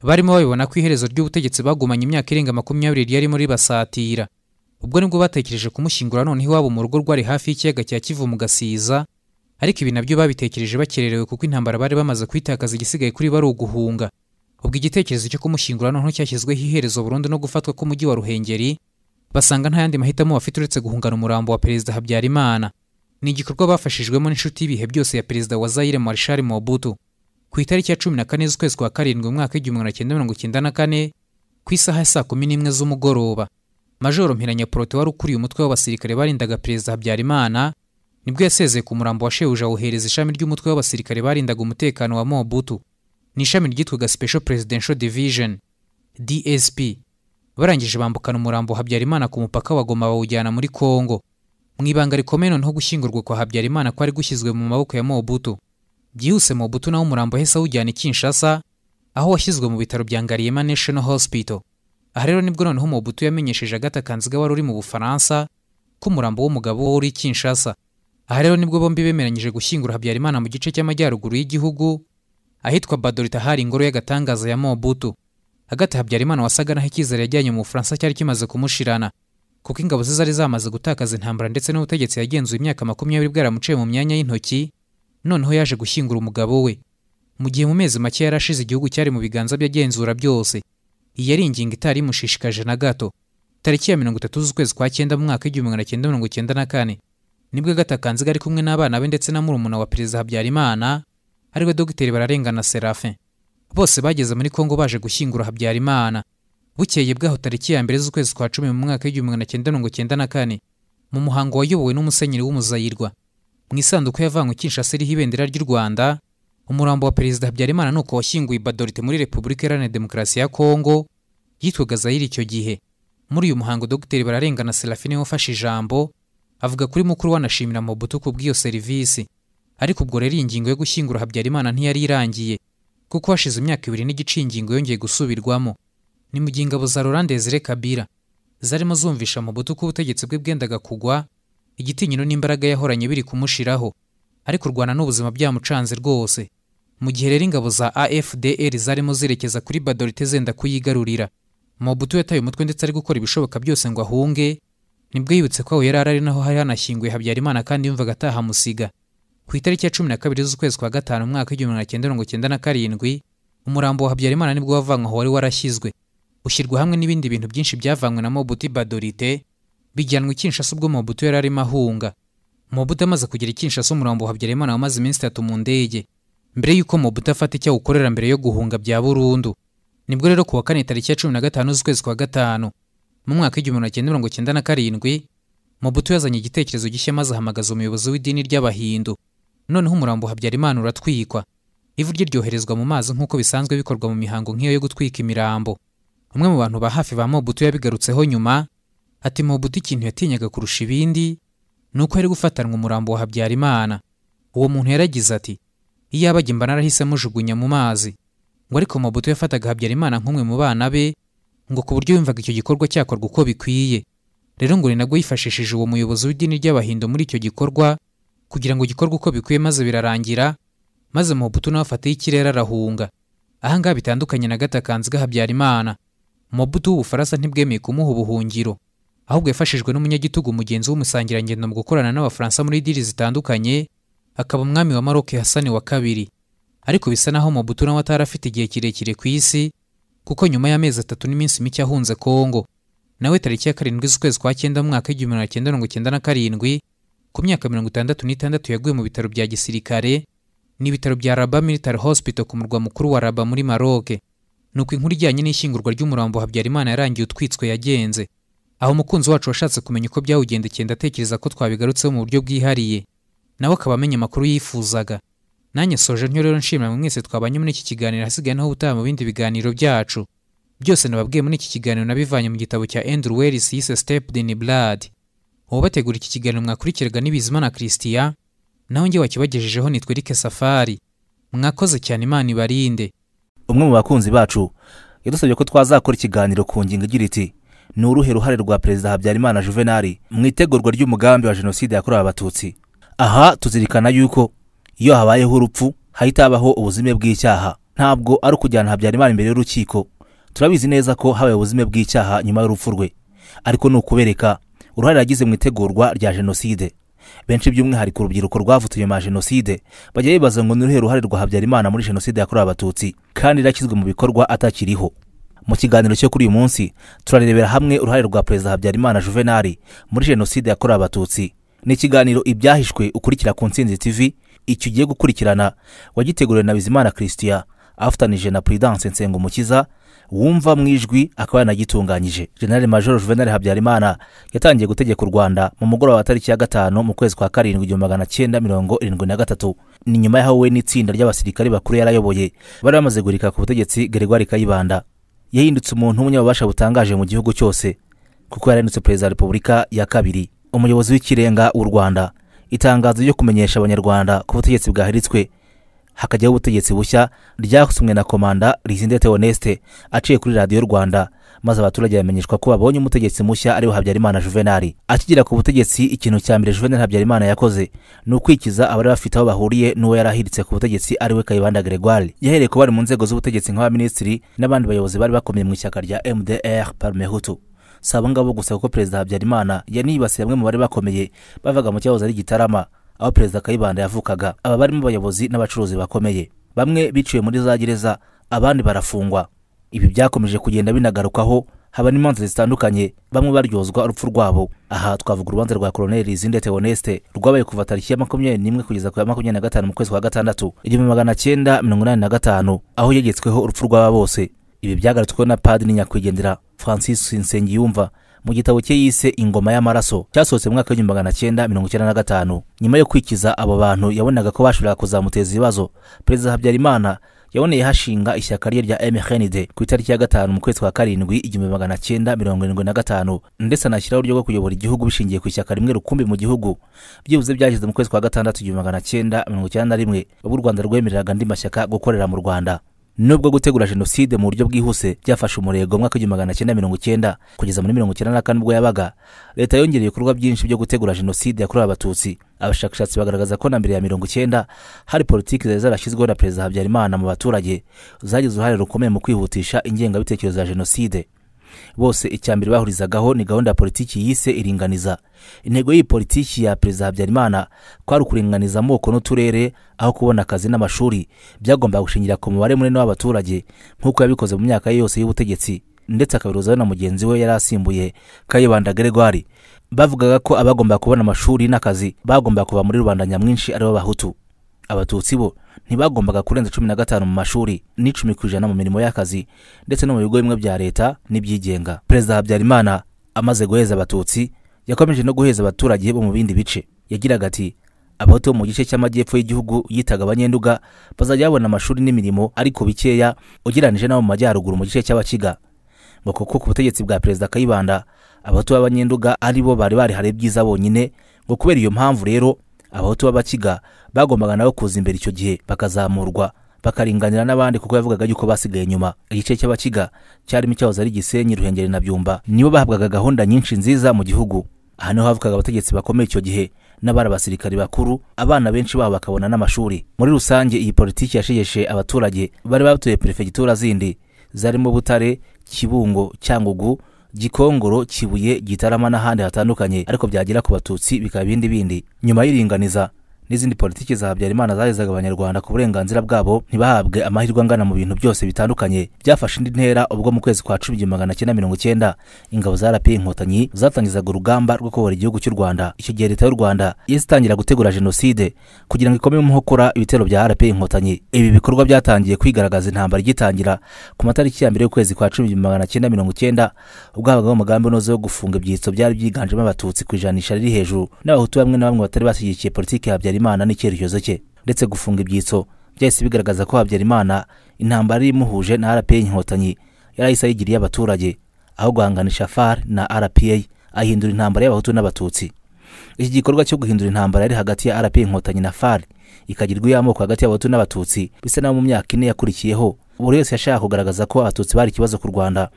barimo babibona ko iherezo ry'ubutegetsi bagumanye imyaka irenga makumyabiri ryarimo ribasatira ubwo nibwo batekereje kumushyingura noneho iwabo mu rugo rwari hafi y'ikiyaga cya kivu mu gasiza ariko ibi nabyo babitekereje bakererewe kuko intambara bari bamaze kwitakaza igisigaye kuri bari uguhunga ubwo igitekerezo cyo kumushyingura noneho cyashyizweho iherezo burundu no gufatwa k'umujyi wa ruhengeri basanga nta yandi mahitamo bafite uretse guhungana umurambo wa perezida habyarimana ni igikorwa bafashijwemo n'inshuti y'ibihe byose ya perezida wa zayire marshal mobutu ku itariki ya cumi na kane z'ukwezi kwa karindwi umwaka w'igihumbi magana cyenda mirongo icyenda na kane ku isaha ya saa kumi n'imwe z'umugoroba majoro mpiranya porote wari ukuriye umutwe w'abasirikare barindaga perezida habyarimana nibwo yasezeye ku murambo wa shebuja wohereza ishami ry'umutwe w'abasirikare barindaga umutekano wa mobutu ni ishami ryitwaga special presidential division dsp barangije bambukana umurambo wa habyarimana ku mupaka wa wagoma bawujyana muri congo mu ibanga rikomeye noneho gushyingurwa kwa habyarimana kwari gushyizwe mu maboko ya mobutu byihuse mobutu nawe umurambo wahise awujyana i kinshasa aho washyizwe mu bitaro bya ngariyema national hospital aha rero nibwo noneho umubutu yamenyesheje agatakanziga wari uri mu bufaransa ko umurambo w'umugabo we uri kinshasa aha rero nibwo bombi bemeranyije gushyingura habyarimana mu gice cy'amajyaruguru y'igihugu ahitwa badorita hari ingoro y'agatangaza ya mobutu hagati habyarimana wasaga naho icyizere yajyanye mu bufaransa cyari kimaze kumushirana kuko ingabo ze zari zamaze gutakaza intambara ndetse n'ubutegetsi yagenzuye imyaka makumyabiri bwaramuciye mu myanya y'intoki noneho yaje gushyingura umugabo we mu gihe mu mezi make yarashize igihugu cyari mu biganza by'agenzura byose iyi yari ingingo itari imushishikaje na gato tariki ya mirongo itatu z'ukwezi kwa cyenda mu mwaka w'igihumbi magana cyenda mirongo icyenda na kane nibwo gatakanziga ari kumwe n'abana be ndetse na murumuna wa perezida habyarimana ari we dogiteri bararengana serafin bose bageze muri Congo baje gushyingura habyarimana bukeye bwaho tariki ya mbere z'ukwezi kwa cumi mu mwaka w'igihumbi magana cyenda mirongo icyenda na kane mu muhango wayobowe n'umusenyeri w'umuzayirwa mu isanduku yavanywe kinshasa iriho ibendera ry'u rwanda umurambo wa perezida habyarimana ni uko washyinguye badorite muri repubulika iharanira demokarasi ya kongo yitwaga zayiri icyo gihe muri uyu muhango dogiteri bararengana serafine wafashe ijambo avuga kuri mukuru wanashimira mobutu ku bw'iyo serivisi ariko ubwo rero iyi ngingo yo gushyingura habyarimana ntiyari irangiye kuko hashize imyaka ibiri n'igice iyi yongeye gusubirwamo ni mu gihe ingabo za Laurent Desire Kabila zarimo zumvisha Mobutu ko ubutegetsi bwe bwendaga kugwa igitinyiro n'imbaraga yahoranye biri kumushiraho ariko u n'ubuzima byamucanze rwose mu gihe rero ingabo za afdr zarimo zerekeza kuri badorite zenda kuyigarurira mobutu yataye umutwe ndetse ari gukora ibishoboka byose ngo ahunge nibwo yibutse ko aho yari ari naho hari hanashyinguye habyarimana kandi yumvaga atahamusiga ku itariki ya cumi na kabiri z'ukwezi kwa gatanu umwaka w'igihumbi magana cyenda mirongo cyenda na karindwi umurambo wa habyarimana nibwo wavanwe aho wari warashyizwe ushyirwa hamwe n'ibindi bintu byinshi byavanywe na Mobuti badorite bijyanwa i kinshasa ubwo mobutu yari arimo ahunga Mobutu amaze kugera i umurambo wa Habyarimana wamaze iminsi itatu mu ndege mbere y'uko Mobutu afata icyo awukorera mbere yo guhunga bya burundu nibwo rero kuwa kane tariki ya cumi na gatanu z'ukwezi kwa gatanu mu mwaka w'igihumbi magana cyenda mirongo cyenda na karindwi Mobutu yazanye igitekerezo gishya maze ahamagaza umuyobozi w'idini ry'abahindu noneho umurambo wa Habyarimana uratwikwa ivu rye ryoherezwa mu mazi nk'uko bisanzwe bikorwa mu mihango nk'iyo yo gutwika imirambo umwe mu bantu ba hafi ba Mobutu yabigarutseho nyuma ati Mobutu ikintu yatinyaga kurusha ibindi uko yari gufatanwa umurambo wa habyarimana uwo muntu yaragize ati iyaba agimba narahise mujugunya mu mazi ngo ariko mabuto yafataga habyarimana nk'umwe mu bana be ngo ku buryo yumvaga icyo gikorwa cyakorwa uko bikwiye rero ngo nabwo yifashishije uwo muyobozi w'idini ry'abahindu muri icyo gikorwa kugira ngo gikorwe uko bikwiye maze birarangira maze mabuto nawe afatiye ikirere arahunga ahangaha bitandukanye na gatakanzi gahabyarimana mabuto w'ubufaransa ntibwemeye kumuha ubuhungiro ahubwo yafashijwe n'umunyagitugu mugenzi w'umusangirangendo mu gukorana n'abafaransa muri diri zitandukanye akaba umwami wa maroc hasani wa kabiri ariko bisa naho mobutu nawe atari afite igihe kirekire ku isi kuko nyuma y'amezi atatu n'iminsi mike ahunze kongo nawe tariki ya karindwi z'ukwezi kwa cyenda mu mwaka w'igihumbi magana cyenda mirongo cyenda na karindwi ku myaka mirongo itandatu n'itandatu yaguye mu bitaro bya gisirikare n’ibitaro bya raba military hospital ku murwa mukuru wa raba muri maroc nuko inkuru ijyanye n'ishyingurwa ry'umurambo habyarimana yarangiye utwitswe yagenze aho umukunzi wacu washatse kumenya uko byawugendekeye ndatekereza ko twabigarutseho mu buryo bwihariye nawe akaba amenya amakuru yifuzaga nanjye soje ntyo rero nshimira mwese twabanye muri iki kiganiro ahasigaye naho ubutaha mu bindi biganiro byacu byose nababwiye muri iki kiganiro nabivanye mu gitabo cya Andrew Wellis yise Stepped in Blood ubategura iki kiganiro mwakurikiraga n'ibizima na Christian naho njye wakibagejejeho nitwe Safari mwakoze cyane Imana ibarinde umwe mu bakunzi bacu yadusabye ko twazakora ikiganiro ku ngingo igira iti ni uruhe ruhare rwa perezida habyarimana Juvenal mu itegurwa ry'umugambi wa jenoside yakorewe abatutsi aha tuzirikana yuko iyo habayeho urupfu hahita habaho ubuzime bw'icyaha ntabwo ari ukujyana habyarimana imbere y'urukiko turabizi neza ko habaye ubuzime bw'icyaha nyuma y'urupfu rwe ariko ni ukubereka uruhare yagize mu itegurwa rya jenoside benshi by'umwihariko urubyiruko rwavutse nyuma ya jenoside bajya bibaza ngo ni uruhe ruhare rwa habyarimana muri jenoside yakorewe abatutsi kandi yarashyizwe mu bikorwa atakiriho mu kiganiro cyo kuri uyu munsi turarebera hamwe uruhare rwa perezida habyarimana Juvenal muri jenoside yakorewe abatutsi ni ikiganiro ibyahishwe ukurikira ku nsinzi tv icyo ugiye gukurikirana wagiteguriwe na bizimana christian afatanyije na prudence nsengumukiza wumva mu ijwi akaba yanagitunganyije generale major juvenal habyarimana yatangiye gutegeka u rwanda mu mugoroba wa tariki ya gatanu mu kwezi kwa karindwi igihumbi magana cyenda mirongo irindwi na gatatu ni nyuma yaho we n'itsinda ry'abasirikare bakuru yarayoboye bari bamaze guhirika ku butegetsi geregwari kayibanda yahindutse umuntu w'umunyabubasha butangaje mu gihugu cyose kuko yarahindutse perezida wa repubulika ya kabiri umuyobozi w'ikirenga w'u rwanda itangazo ryo kumenyesha abanyarwanda ko ubutegetsi bwahiritswe hakajyaho ubutegetsi bushya ryasomwe na komanda rizindete onesite aciye kuri radiyo rwanda maze abaturage bamenyeshwa ko babonye umutegetsi mushya ariwe habyarimana juvenali akigera ku butegetsi ikintu cya mbere juvenali habyarimana yakoze ni ukwikiza abari bafite aho bahuriye n'uwo yari ahiritse ku butegetsi ariwe kayibanda gregoire yahereye ku bari mu nzego z'ubutegetsi nk'abaminisitiri n'abandi bayobozi bari bakomeye mu ishyaka rya mdr parmehutu si abo gusa kuko perezida habyarimana yanibasiye bamwe mu bari bakomeye bavaga mu cyahoze ari gitarama aho perezida kayibanda yavukaga aba barimo abayobozi n'abacuruzi bakomeye bamwe biciwe muri za gereza abandi barafungwa ibi byakomeje kugenda binagarukaho haba n'imanza zitandukanye bamwe baryozwa urupfu rwabo aha twavuga urubanza rwa koloneli zindete honeste rwabaye kuva tariki ya makumyabiri n'imwe kugeza ku ya makumyabiri na gatanu mu kwezi kwa gatandatu igihumbi magana cyenda mirongo inani na gatanu aho yegetsweho urupfu rw'aba bose ibi byagarutsweho na padiri nyakwigendera francis nsengiyumva mu gitabo cye yise ingoma y'amaraso cyasohotse mu mwaka w'igihumbi magana cyenda mirongo icyenda na gatanu nyuma yo kwikiza abo bantu yabonaga ko bashobora kuzamuteza ibibazo perezida habyarimana yaboneye hashinga ishyaka rye rya mhnd ku itariki ya gatanu mu kwezi kwa karindwi igihumbi magana cyenda mirongo irindwi na gatanu ndetse anashyiraho uburyo bwo kuyobora igihugu bishingiye ku ishyaka rimwe rukumbi mu gihugu byibuze byageze mu kwezi kwa gatandatu igihumbi magana cyenda mirongo icyenda na rimwe ubwo u rwanda rwemereraga andi mashyaka gukorera mu rwanda nubwo gutegura jenoside mu buryo bwihuse byafashe umurego mu w'igihumbi magana cyenda mirongo icyenda kugeza muri mirongo icyenda na kane ubwo yabaga leta yongereye ibikorwa byinshi byo gutegura jenoside yakorewe abatutsi abashakashatsi bagaragaza ko na mbere ya mirongo icyenda hari politiki zari zarashyizweho na perezida habyarimana mu baturage zagize uruhare rukomeye mu kwihutisha ingengabitekerezo ya jenoside bose icya mbere bahurizagaho ni gahunda ya politiki yise iringaniza intego y'iyi politiki ya perezida habyarimana kwari ukuringaniza amoko n'uturere aho kubona akazi n'amashuri byagombaga gushingira ku mubare munini w'abaturage nk'uko yabikoze mu myaka yose y'ubutegetsi ndetse akabihuza na mugenzi we yari asimbuye kayibanda gregoire bavugaga ko abagomba kubona amashuri n'akazi bagomba kuva muri rubanda nyamwinshi aribo bahutu abatutsi bo ntibagombaga kurenza cumi na gatanu mu mashuri n'icumi ku ijana mu mirimo y'akazi ndetse no mu bigo bimwe bya leta n'ibyigenga perezida habyarimana amaze guheza abatutsi yakomeje no guheza abaturage bo mu bindi bice yagiraga ati abato bo mu gice cy'amajyepfo y'igihugu yitaga abanyenduga bazajya babona amashuri n''imirimo ariko bikeya ugereranyije n'abo mu majyaruguru mu gice cy'abakiga ngo kuko ku butegetsi bwa perezida kayibanda abato b'abanyenduga ari bo bari barihariye ibyiza bonyine ngo kubera iyo mpamvu rero abahutu b'abakiga bagombaga nabo kuza imbere icyo gihe bakazamurwa bakaringanira n'abandi kuko yavugaga yuko basigaye inyuma igice cy'abakiga cyarimo icyahoze ari gisenyi ruhengeri na byumba nibo bahabwaga gahunda nyinshi nziza mu gihugu aha niho havukaga abategetsi bakomeye icyo gihe n'abari abasirikari bakuru abana benshi babo bakabona n'amashuri muri rusange iyi politiki yashegeshe abaturage bari batuye perefegitura zindi zarimo butare kibungo cyangugu gikongoro kibuye gitarama n'ahandi hatandukanye ariko byagera ku batutsi bikaba ibindi bindi nyuma y'iringaniza n'izindi politiki za habyarimana zahezaga abanyarwanda ku burenganzira bwabo ntibahabwe amahirwe angana mu bintu byose bitandukanye byafashe indi ntera ubwo mu kwezi kwa cumi magana cyenda mirongo cyenda ingabo za rp inkotanyi zatangizaga urugamba rwo kubohora igihugu cy'u rwanda icyo gihe leta y'u rwanda yasitangira gutegura jenoside kugira ngo ikomeye muhokora ibitero bya rp inkotanyi ibi bikorwa byatangiye kwigaragaza intambara igitangira ku matariki ya mbere y'ukwezi kwa cumi magana cyenda mirongo icyenda ubwo habagaho umugambi unoze wo gufunga ibyitso byari byiganjemo abatutsi ku ijanisha riri hejuru n'abahutu bamwe na bamwe batari bashyigikiye politiki ya habyarimana habyarimana n'icyerekezo cye ndetse gufunga ibyitso byahise bigaragaza ko habyarimana intambara yari imuhuje na rpa inkotanyi yari ayigiriye abaturage aho guhanganisha far na rpa ahindura intambara y'abahutu n'abatutsi iki gikorwa cyo guhindura intambara yari hagati ya rpa inkotanyi na far ikagirwa iy'amoko hagati y'abahutu n'abatutsi bisa naho mu myaka ine yakurikiyeho buri wese yashaka kugaragaza ko abatutsi bari ikibazo ku rwanda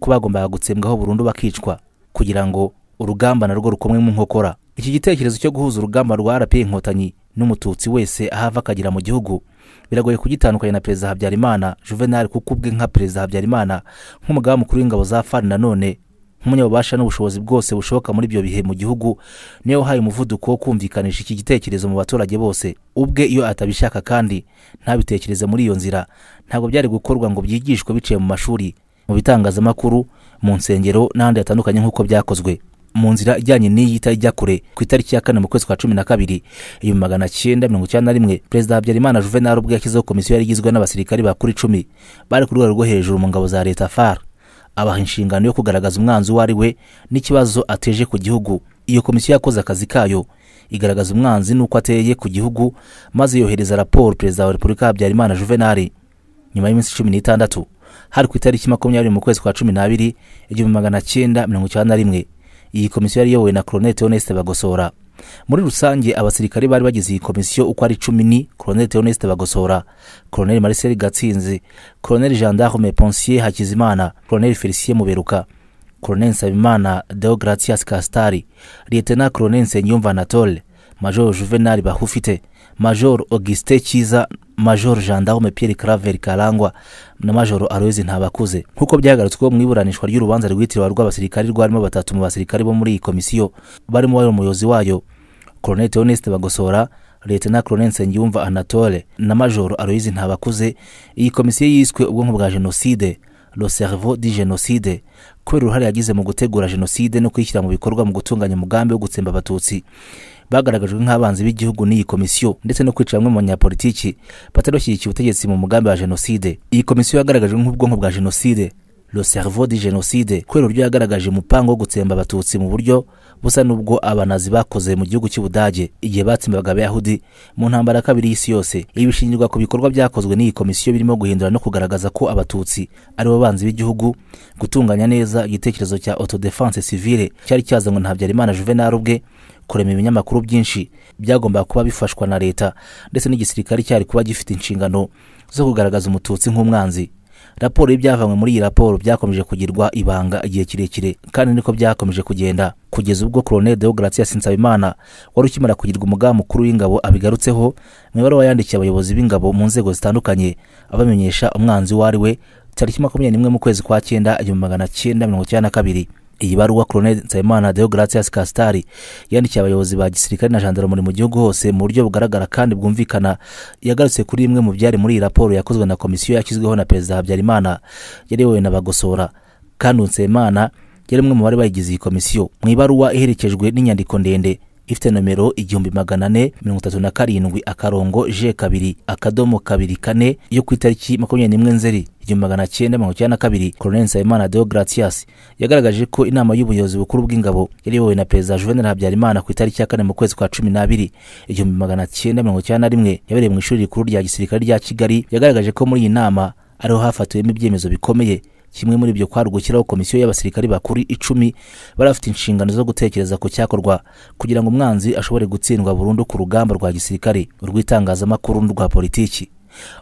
ko bagombaga gutsembwaho burundu bakicwa kugira ngo urugamba narwo rukomwe mu nkokora iki gitekerezo cyo guhuza urugamba rwa rpa inkotanyi n'umututsi wese aho ava akagera mu gihugu biragoye kugitandukanya na perezida habyarimana juvenal kuko ubwe nka perezida habyarimana nk'umugaba mukuru w'ingabo za fani nanone nk'umunyabubasha n'ubushobozi bwose bushoboka muri ibyo bihe mu gihugu niyo wahaye umuvuduko wo kumvikanisha iki gitekerezo mu baturage bose ubwe iyo atabishaka kandi ntabitekereze muri iyo nzira ntabwo byari gukorwa ngo byigishwe biciye mu mashuri mu bitangazamakuru mu nsengero n'ahandi hatandukanye nk'uko byakozwe mu nzira ijyanye n'iyi itari ijya kure ku itariki ya kane mu kwezi kwa cumi na kabiri ibihumbi magana cyenda mirongo icyenda na rimwe perezida habyarimana juvenal ubwo yashyizeho komisiyo yari igizwe n'abasirikari bakuru cumi bari ku rwego rwo hejuru mu ngabo za leta far abaha inshingano yo kugaragaza umwanzi uwo ari we n'ikibazo ateje ku gihugu iyo komisiyo yakoze akazi kayo igaragaza umwanzi n'uko ateye ku gihugu maze yohereza raporo perezida wa repubulika habyarimana juvenal nyuma y'iminsi cumi n'itandatu hari ku itariki makumyabiri mu kwezi kwa cumi n'abiri igihumbi magana cyenda mirongo icyenda na rimwe iyi komisiyo yari iyobowe na koronete honeste bagosora muri rusange abasirikare bari bagize iyi komisiyo uko ari cumi ni koroneli teonesite bagosora koroneli mariseli gatsinzi koroneli gendarme ponsier hakizimana koroneli felicien muberuka koroneli nsabimana deogratias castari lietena koroneli nsengiyumva anatole major juvenal bahufite major auguste cyiza majoro gendarme Pierre Claver Karangwa na Major Aloys Ntabakuze nk'uko byagarutsweho mu iburanishwa ry'urubanza rwitiriwe rw'abasirikari rwarimo batatu mu basirikare bo muri iyi komisiyo barimo wari umuyobozi wayo Colonel Theoneste Bagosora Leta Colonel Nsengiyumva Anatole na Major Aloys Ntabakuze iyi komisiyo yiswe ubwonko bwa jenoside le cerveau du genocide kubera uruhare yagize mu gutegura jenoside no kuyishyira mu bikorwa mu gutunganya umugambi wo gutsemba abatutsi bagaragajwe nk'abanzi b'igihugu n'iyi komisiyo ndetse no kwica bamwe mu banyapolitiki batadashyigikiye ubutegetsi mu mugambi wa jenoside iyi komisiyo yagaragajwe nk'ubwonko bwa jenoside le cerveau de jenoside kubera uburyo yagaragaje umupango wo gutsemba abatutsi mu buryo busa n'ubwo abanazi bakoze mu gihugu cy'ubudage igihe batsembaga abayahudi mu ntambara kabiri y'isi yose ibi bishingirwa ku bikorwa byakozwe n'iyi komisiyo birimo guhindura no kugaragaza ko abatutsi ari bo banzi b'igihugu gutunganya neza igitekerezo cya autodefense civile cyari cyazanywe na habyarimana juvenal ubwe kurema ibinyamakuru byinshi byagombaga kuba bifashwa na leta ndetse n'igisirikare cyari kuba gifite inshingano zo kugaragaza umututsi nk'umwanzi raporo y'ibyavanywe muri iyi raporo byakomeje kugirwa ibanga igihe kirekire kandi niko byakomeje kugenda kugeza ubwo colonel deogratias nsabimana wari ukimara kugirwa umugaba mukuru w'ingabo abigarutseho mu ibaruwa yandikiye abayobozi b'ingabo mu nzego zitandukanye abamenyesha umwanzi uwo ari we tariki makumyabiri n'imwe mu kwezi kwa cyenda igihumbi magana cyenda mirongo icyenda na kabiri iyi baruwa colonel nsabimana deo gracias casitari yandikiye abayobozi ba gisirikare na jandarumuri mu gihugu hose mu buryo bugaragara kandi bwumvikana yagarutse kuri imwe mu byari muri iyi raporo yakozwe na komisiyo yashyizweho na perezida habyarimana yarebewe na bagosora kandi nsabimana yari umwe mu bari bayigize iyi komisiyo mu ibaruwa iherekejwe n'inyandiko ndende ifite nomero igihumbi magana ane mirongo itatu na karindwi akarongo je kabiri akadomo kabiri kane yo ku itariki makumyabiri n'imwe nzeri igihumbi magana cyenda mirongo icyenda na kabiri colonel nsabimana deo gratias yagaragaje ko inama y'ubuyobozi bukuru bw'ingabo yariyobowe na perezida juvenal habyarimana ku itariki ya kane mu kwezi kwa cumi n'abiri igihumbi magana cyenda mirongo icyenda na rimwe yabereye mu ishuri rikuru rya gisirikare rya kigali yagaragaje ko muri iyi nama ariho hafatiwemo ibyemezo bikomeye kimwe muri ibyo kwari ugushyiraho komisiyo y'abasirikari bakuru icumi bari bafite inshingano zo gutekereza ku cyakorwa kugira ngo umwanzi ashobore gutsindwa burundu ku rugamba rwa gisirikare urw'itangazamakuru n'urwa politiki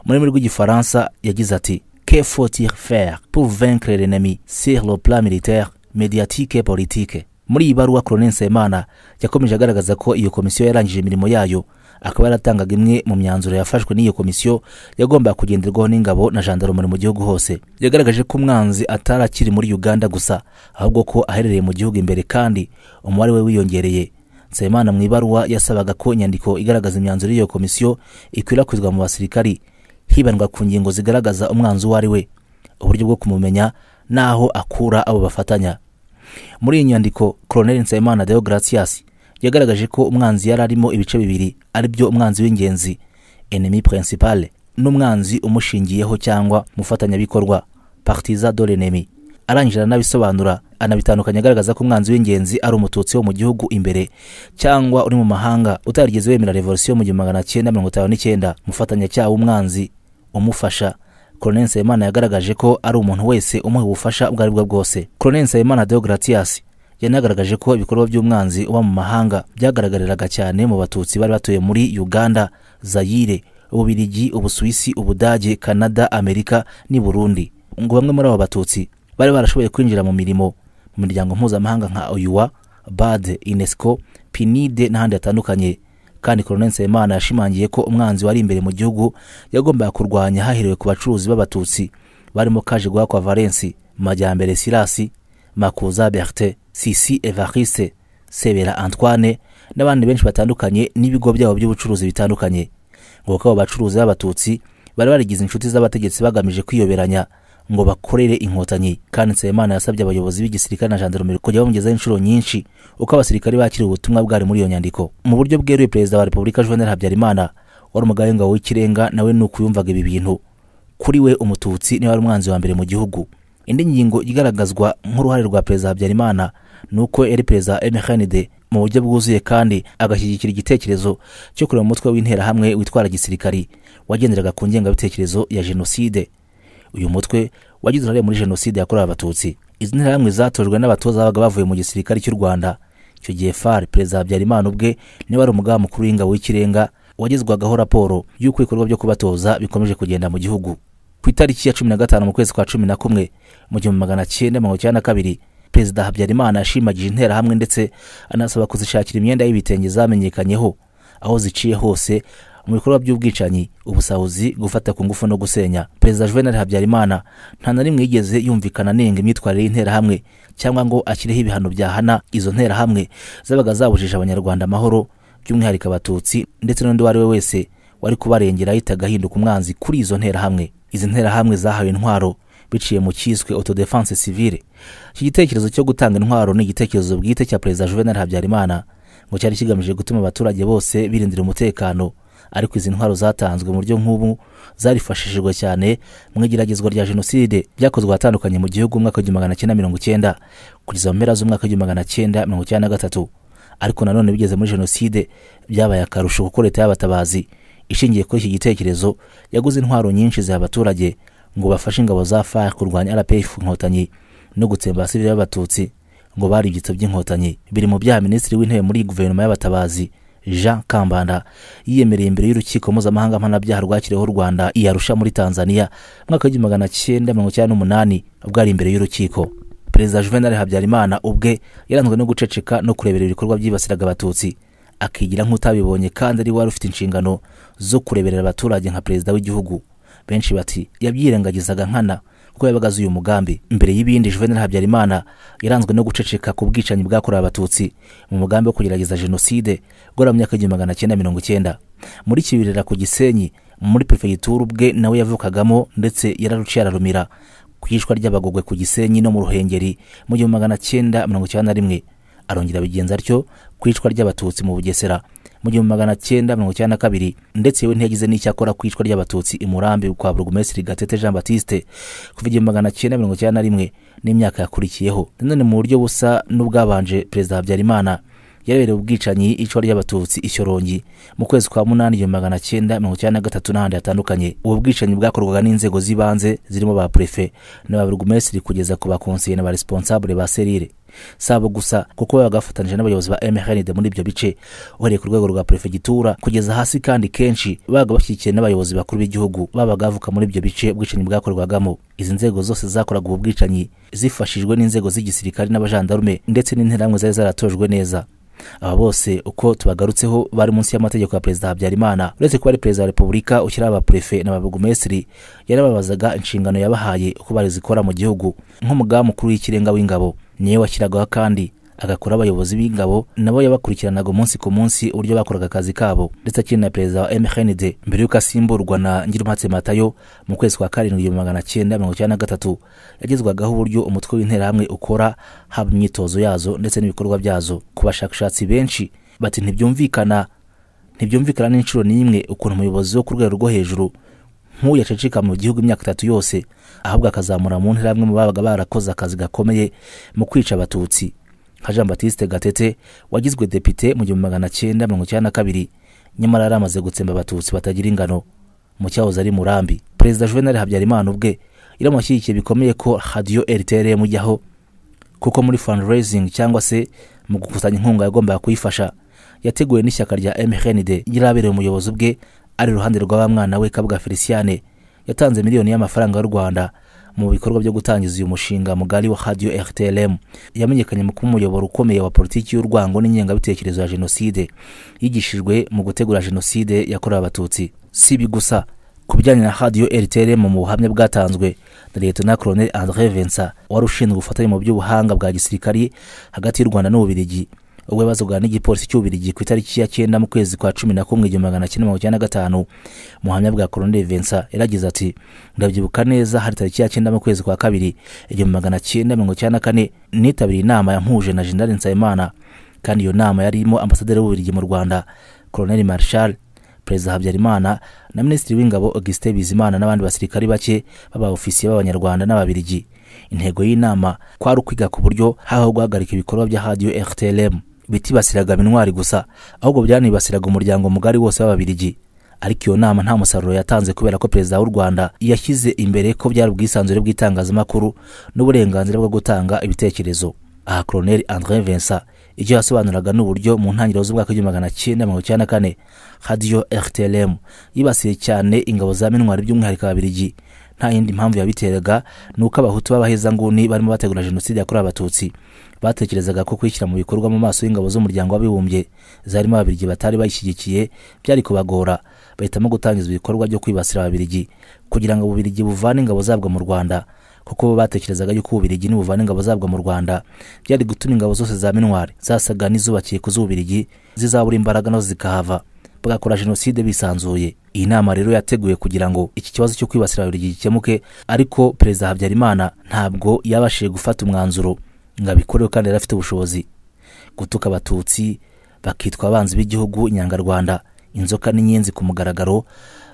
Muri muri rw'igifaransa yagize ati que faut-il faire pour vaincre l'ennemi sur le plan militaire muri iyi baruwa Colonel Nsabimana yakomeje agaragaza ko iyo komisiyo yarangije imirimo yayo akaba yaratangaga imwe mu myanzuro yafashwe n'iyo komisiyo yagombaga kugenderwaho n'ingabo na jandarumari mu gihugu hose yagaragaje ko umwanzi atari akiri muri uganda gusa ahubwo ko aherereye mu gihugu imbere kandi umubare we wiyongereye nsabimana mu ibaruwa yasabaga ko inyandiko igaragaza imyanzuro y'iyo komisiyo ikwirakwizwa mu basirikari hibandwa ku ngingo zigaragaza umwanzi uwo ari we uburyo bwo kumumenya n'aho akura abo bafatanya muri iyi nyandiko koroneli nsabimana deogratias yagaragaje ko umwanzi yari arimo ibice bibiri ari byo umwanzi w'ingenzi enemi principale n'umwanzi umushingiyeho cyangwa mufatanyabikorwa partiza de l'ennemi arangije aranabisobanura anabitandukanya agaragaza ko umwanzi w'ingenzi ari umututsi wo mu gihugu imbere cyangwa uri mu mahanga utarigeze wemera revolisiyo mu gihumbi magana cyenda mirongo itanu n'icyenda mufatanyacyaha w'umwanzi umufasha Colonel Nsabimana yagaragaje ko ari umuntu wese umuha ubufasha ubwo ari bwo bwose Colonel Nsabimana Deogratias yanagaragaje ko ibikorwa by'umwanzi uba mu mahanga byagaragariraga cyane mu batutsi bari batuye muri uganda zayire ububiligi ubusuwisi ubudage kanada amerika n'i burundi ngo bamwe muri abo batutsi bari barashoboye kwinjira mu mirimo mu miryango mpuzamahanga nka oyuwa bade inesco pinide n'ahandi hatandukanye kandi Colonel Nsabimana yashimangiye ko umwanzi wari imbere mu gihugu yagombaga kurwanya hahiriwe ku bacuruzi b'abatutsi barimo Kajigwa kwa Valensi Majyambere silasi Makuza Bertin sisi evariste sebera antoine n'abandi benshi batandukanye n'ibigo byabo by'ubucuruzi bitandukanye ngo kuko abo bacuruzi b'abatutsi bari barigize inshuti z'abategetsi bagamije kwiyoberanya ngo bakorere inkotanyi kandi nsabimana yasabye abayobozi b'igisirikare na jandarumeri kujya bamugezaho inshuro nyinshi uko abasirikare bakiriye ubutumwa bwari muri iyo nyandiko mu buryo bweruye perezida wa repubulika juvenal habyarimana wari umugabo w'ingabo w'ikirenga nawe ni uko yumvaga ibi bintu kuri we umututsi niwe wari umwanzi wa mbere mu gihugu indi ngingo igaragazwa nk'uruhare rwa perezida habyarimana ni uko yari perezida emekanide mu buryo bwuzuye kandi agashyigikira igitekerezo cyo kureba umutwe w'interahamwe witwara gisirikari wagenderaga ku ngengabitekerezo ya jenoside uyu mutwe wagize uruhare muri jenoside yakorewe abatutsi izi nterahamwe zatojwe n'abatoza babaga bavuye mu gisirikare cy'u rwanda icyo gihe far perezida habyarimana ubwe niwe wari umugaba mukuru w'ingabo y'ikirenga wagezwagaho raporo y'uko ibikorwa byo kubatoza bikomeje kugenda mu gihugu ku itariki ya cumi na gatanu mu kwezi kwa cumi na kumwe mu gihumbi magana cyenda mirongo icyenda na kabiri perezida habyarimana yashimagije interahamwe ndetse anasaba kuzishakira imyenda y'ibitenge zamenyekanyeho aho ziciye hose mu bikorwa by'ubwicanyi ubusahuzi gufata ku ngufu no gusenya perezida juvenal habyarimana nta na rimwe yigeze yumvikana anenga imyitwarire y'interahamwe cyangwa ngo ashyireho ibihano byahana izo nterahamwe zabaga zabujije abanyarwanda amahoro by'umwihariko abatutsi ndetse n'undi uwo ari we wese wari kubarengera ahitaga ahinduka umwanzi kuri izo nterahamwe izi nterahamwe zahawe intwaro biciye mu cyiswe autodefense civile iki gitekerezo cyo gutanga intwaro ni igitekerezo bwite cya perezida juvenal habyarimana ngo cyari kigamije gutuma abaturage bose birindira umutekano ariko izi ntwaro zatanzwe mu buryo nk'ubu zarifashishijwe cyane mu igeragezwa rya jenoside byakozwe ahatandukanye mu gihugu umwaka mwaka w'igihumbi magana cyenda mirongo cyenda kugeza mu mpera z'umwaka w'igihumbi magana cyenda mirongo cyenda na gatatu ariko nanone bigeze muri jenoside byabaye akarusho kuko leta y'abatabazi ishingiye kuri iki gitekerezo yaguze intwaro nyinshi ziha abaturage ngo bafashe ingabo za far kurwanya rpf inkotanyi no gutsemba abasivili b'abatutsi ngo bari ibyitso by'inkotanyi biri mu byaha minisitiri w'intebe muri guverinoma y'abatabazi jean kambanda yiyemereye imbere y'urukiko mpuzamahanga mpanabyaha rwakiriweho u rwanda iyarusha muri tanzania mwaka w'igihumbi magana cyenda mirongo icyenda n'umunani ubwo ari imbere y'urukiko perezida juvenal habyarimana ubwe yaranzwe no guceceka no kurebera ibikorwa byibasiraga abatutsi akigira nk'utabibonye kandi ari wari ufite inshingano zo kureberera abaturage nka perezida w'igihugu benshi bati yabyirengagizaga nkana kuko yabagaze uyu mugambi mbere y'ibindi juvenal habyarimana yaranzwe no guceceka ku bwicanyi bwakorewe abatutsi mu mugambi wo kugerageza jenoside gora mu myaka igihumbi magana cyenda mirongo icyenda muri kibirira ku gisenyi muri perefegitura ubwe nawe yavukagamo ndetse yararuciye ararumira ku yishwa ry'abagogwe ku gisenyi no mu ruhengeri mu gihumbi magana cyenda mirongo icyenda na rimwe arongera abigenza atyo ku icwa ry'abatutsi mu bugesera mu gihumbi magana cyenda mirongo icyenda na kabiri ndetse yewe ntiyagize n'icyo akora ku icwa ry'abatutsi i murambi kwa burugumesitiri gatete jean batiste kuva igihumbi magana cyenda mirongo icyenda na rimwe n'imyaka yakurikiyeho nanone mu buryo busa n'ubwabanje perezida habyarimana yabereye ubwicanyi icwa ry'abatutsi i mu kwezi kwa munani igihumbi magana cyenda mirongo icyenda na gatatu n'ahandi hatandukanye ubu bwicanyi bwakorwaga n'inzego z'ibanze zirimo ba prefe n'aba burugumesitiri kugeza ku bakonseye na ba responsable ba serire sabo gusa kuko baba bagafatanije n'abayobozi ba mhnid muri ibyo bice uhereye ku rwego rwa perefegitura kugeza hasi kandi kenshi babaga bashyigikiye n'abayobozi bakuru b'igihugu babaga bavuka muri ibyo bice ubwicanyi bwakorwagamo izi nzego zose zakoraga ubu bwicanyi zifashijwe n'inzego z'igisirikare n'abajandarume ndetse n'interahamwe zari zaratojwe neza aba bose uko tubagarutseho bari munsi y'amategeko ya perezida habyarimana uretse kuba ari perezida wa repubulika ushyiraho abapurefe n'ababugumesiri yarababazaga inshingano yabahaye uko bari zikora mu gihugu nk'umugabe mukuru w'ikirenga w'ingabo niyo washyiragaho kandi agakora abayobozi b'ingabo nabo yabakurikiranaga umunsi ku munsi uburyo bakoraga akazi kabo ndetse akiri na perezida wa mknd mbere y'uko asimburwa na ngirumpatse matayo mu kwezi kwa karindwi igihumbi magana cyenda mirongo icyenda na gatatu yagezwagaho uburyo umutwe w'interahamwe ukora haba imyitozo yazo ndetse n'ibikorwa byazo ku bashakashatsi benshi bati ntibyumvikana ntibyumvikana n'inshuro n'imwe ukuntu umuyobozi wo ku rwego rwo hejuru nk'uyu aceceka mu gihugu imyaka itatu yose ahubwo akazamura mu ntera bamwe mu babaga barakoze akazi gakomeye mu kwica abatutsi nka jean batiste gatete wagizwe depite mu gihumbi magana cyenda mirongo icyenda na kabiri nyamara yari amaze gutsemba abatutsi batagira ingano mu cyahoze ari murambi perezida juvenal habyarimana ubwe iramushyigikiye bikomeye ko radiyo rtrm ijyaho kuko muri fundraising cyangwa se mu gukusanya inkunga yagombaga kuyifasha yateguwe n'ishyaka rya mrnd ryari abereye umuyobozi ubwe ari iruhande rw'abamwana we kabuga feliciane yatanze miliyoni y'amafaranga y'u rwanda mu bikorwa byo gutangiza uyu mushinga mugari wa radiyo rtlm yamenyekanye mu kuba umuyoboro ukomeye wa politiki y'urwango n'ingengabitekerezo ya jenoside yigishijwe mu gutegura jenoside yakorewe abatutsi si ibi gusa ku bijyanye na radiyo rtlm mu buhamya bwatanzwe na leta Colonel andre vensa wari ushinzwe ubufatanye mu by'ubuhanga bwa gisirikari hagati y'u rwanda n'ububirigi ubwo yabazaga n'igipolisi cy'ububirigi ku itariki ya cyenda mu kwezi kwa cumi na kumwe igihumbi magana cyenda mirongo icyenda na gatanu muhamya bwa koroneli vensa yaragize ati ndabyibuka neza hari tariki ya cyenda mu kwezi kwa kabiri igihumbi magana cyenda mirongo icyenda na kane nitabiriye inama yampuje na jenerali nsabimana kandi iyo nama yarimo ambasaderi w'ububirigi mu rwanda koroneli marshal perezida habyarimana na minisitiri w'ingabo augustin bizimana n'abandi basirikari bake b'abaofisiye b'abanyarwanda n'ababirigi intego y'inama kwari ukwiga ku buryo habaho guhagarika ibikorwa bya radiyo rtlm bitibasiraga intwari gusa ahubwo byanibasiraga umuryango mugari wose w'ababirigi ariko iyo nama nta musaruro yatanze kubera ko perezida w'u rwanda yashyize imbere ko byari ubwisanzure bw'itangazamakuru n'uburenganzira bwo gutanga ibitekerezo aha koroneli andre vincent icyo yasobanuraga ni uburyo mu ntangiriro z'umwaka w'igihumbi magana cyenda mirongo icyenda na kane radiyo rtlm yibasiye cyane ingabo za minwari by'umwihariko ababirigi nta yindi mpamvu yabiteraga ni uko abahutu b'abahezanguni barimo bategura jenoside yakorewe abatutsi batekerezaga ko kwishyira mu bikorwa mu maso y'ingabo z'umuryango w'abibumbye zarimo ababirigi batari bayishyigikiye byari kubagora bahitamo gutangiza ibikorwa byo kwibasira ababirigi kugira ngo ububirigi buvane ingabo zabwo mu rwanda kuko bo batekerezaga yuko ububirigi n'ubuvana ingabo zabwo mu rwanda byari gutuma ingabo zose za minwari zasaga n'izubakiye ku z'ububirigi zizabura imbaraga nazo zikahava bagakora jenoside bisanzuye iyi nama rero yateguye kugira ngo iki kibazo cyo kwibasira ababirigi gikemuke ariko perezida habyarimana ntabwo yabashije gufata umwanzuro ngo abikoreho kandi yari afite ubushobozi gutuka abatutsi bakitwa abanzi b'igihugu inyangarwanda inzoka n'inyenzi ku mugaragaro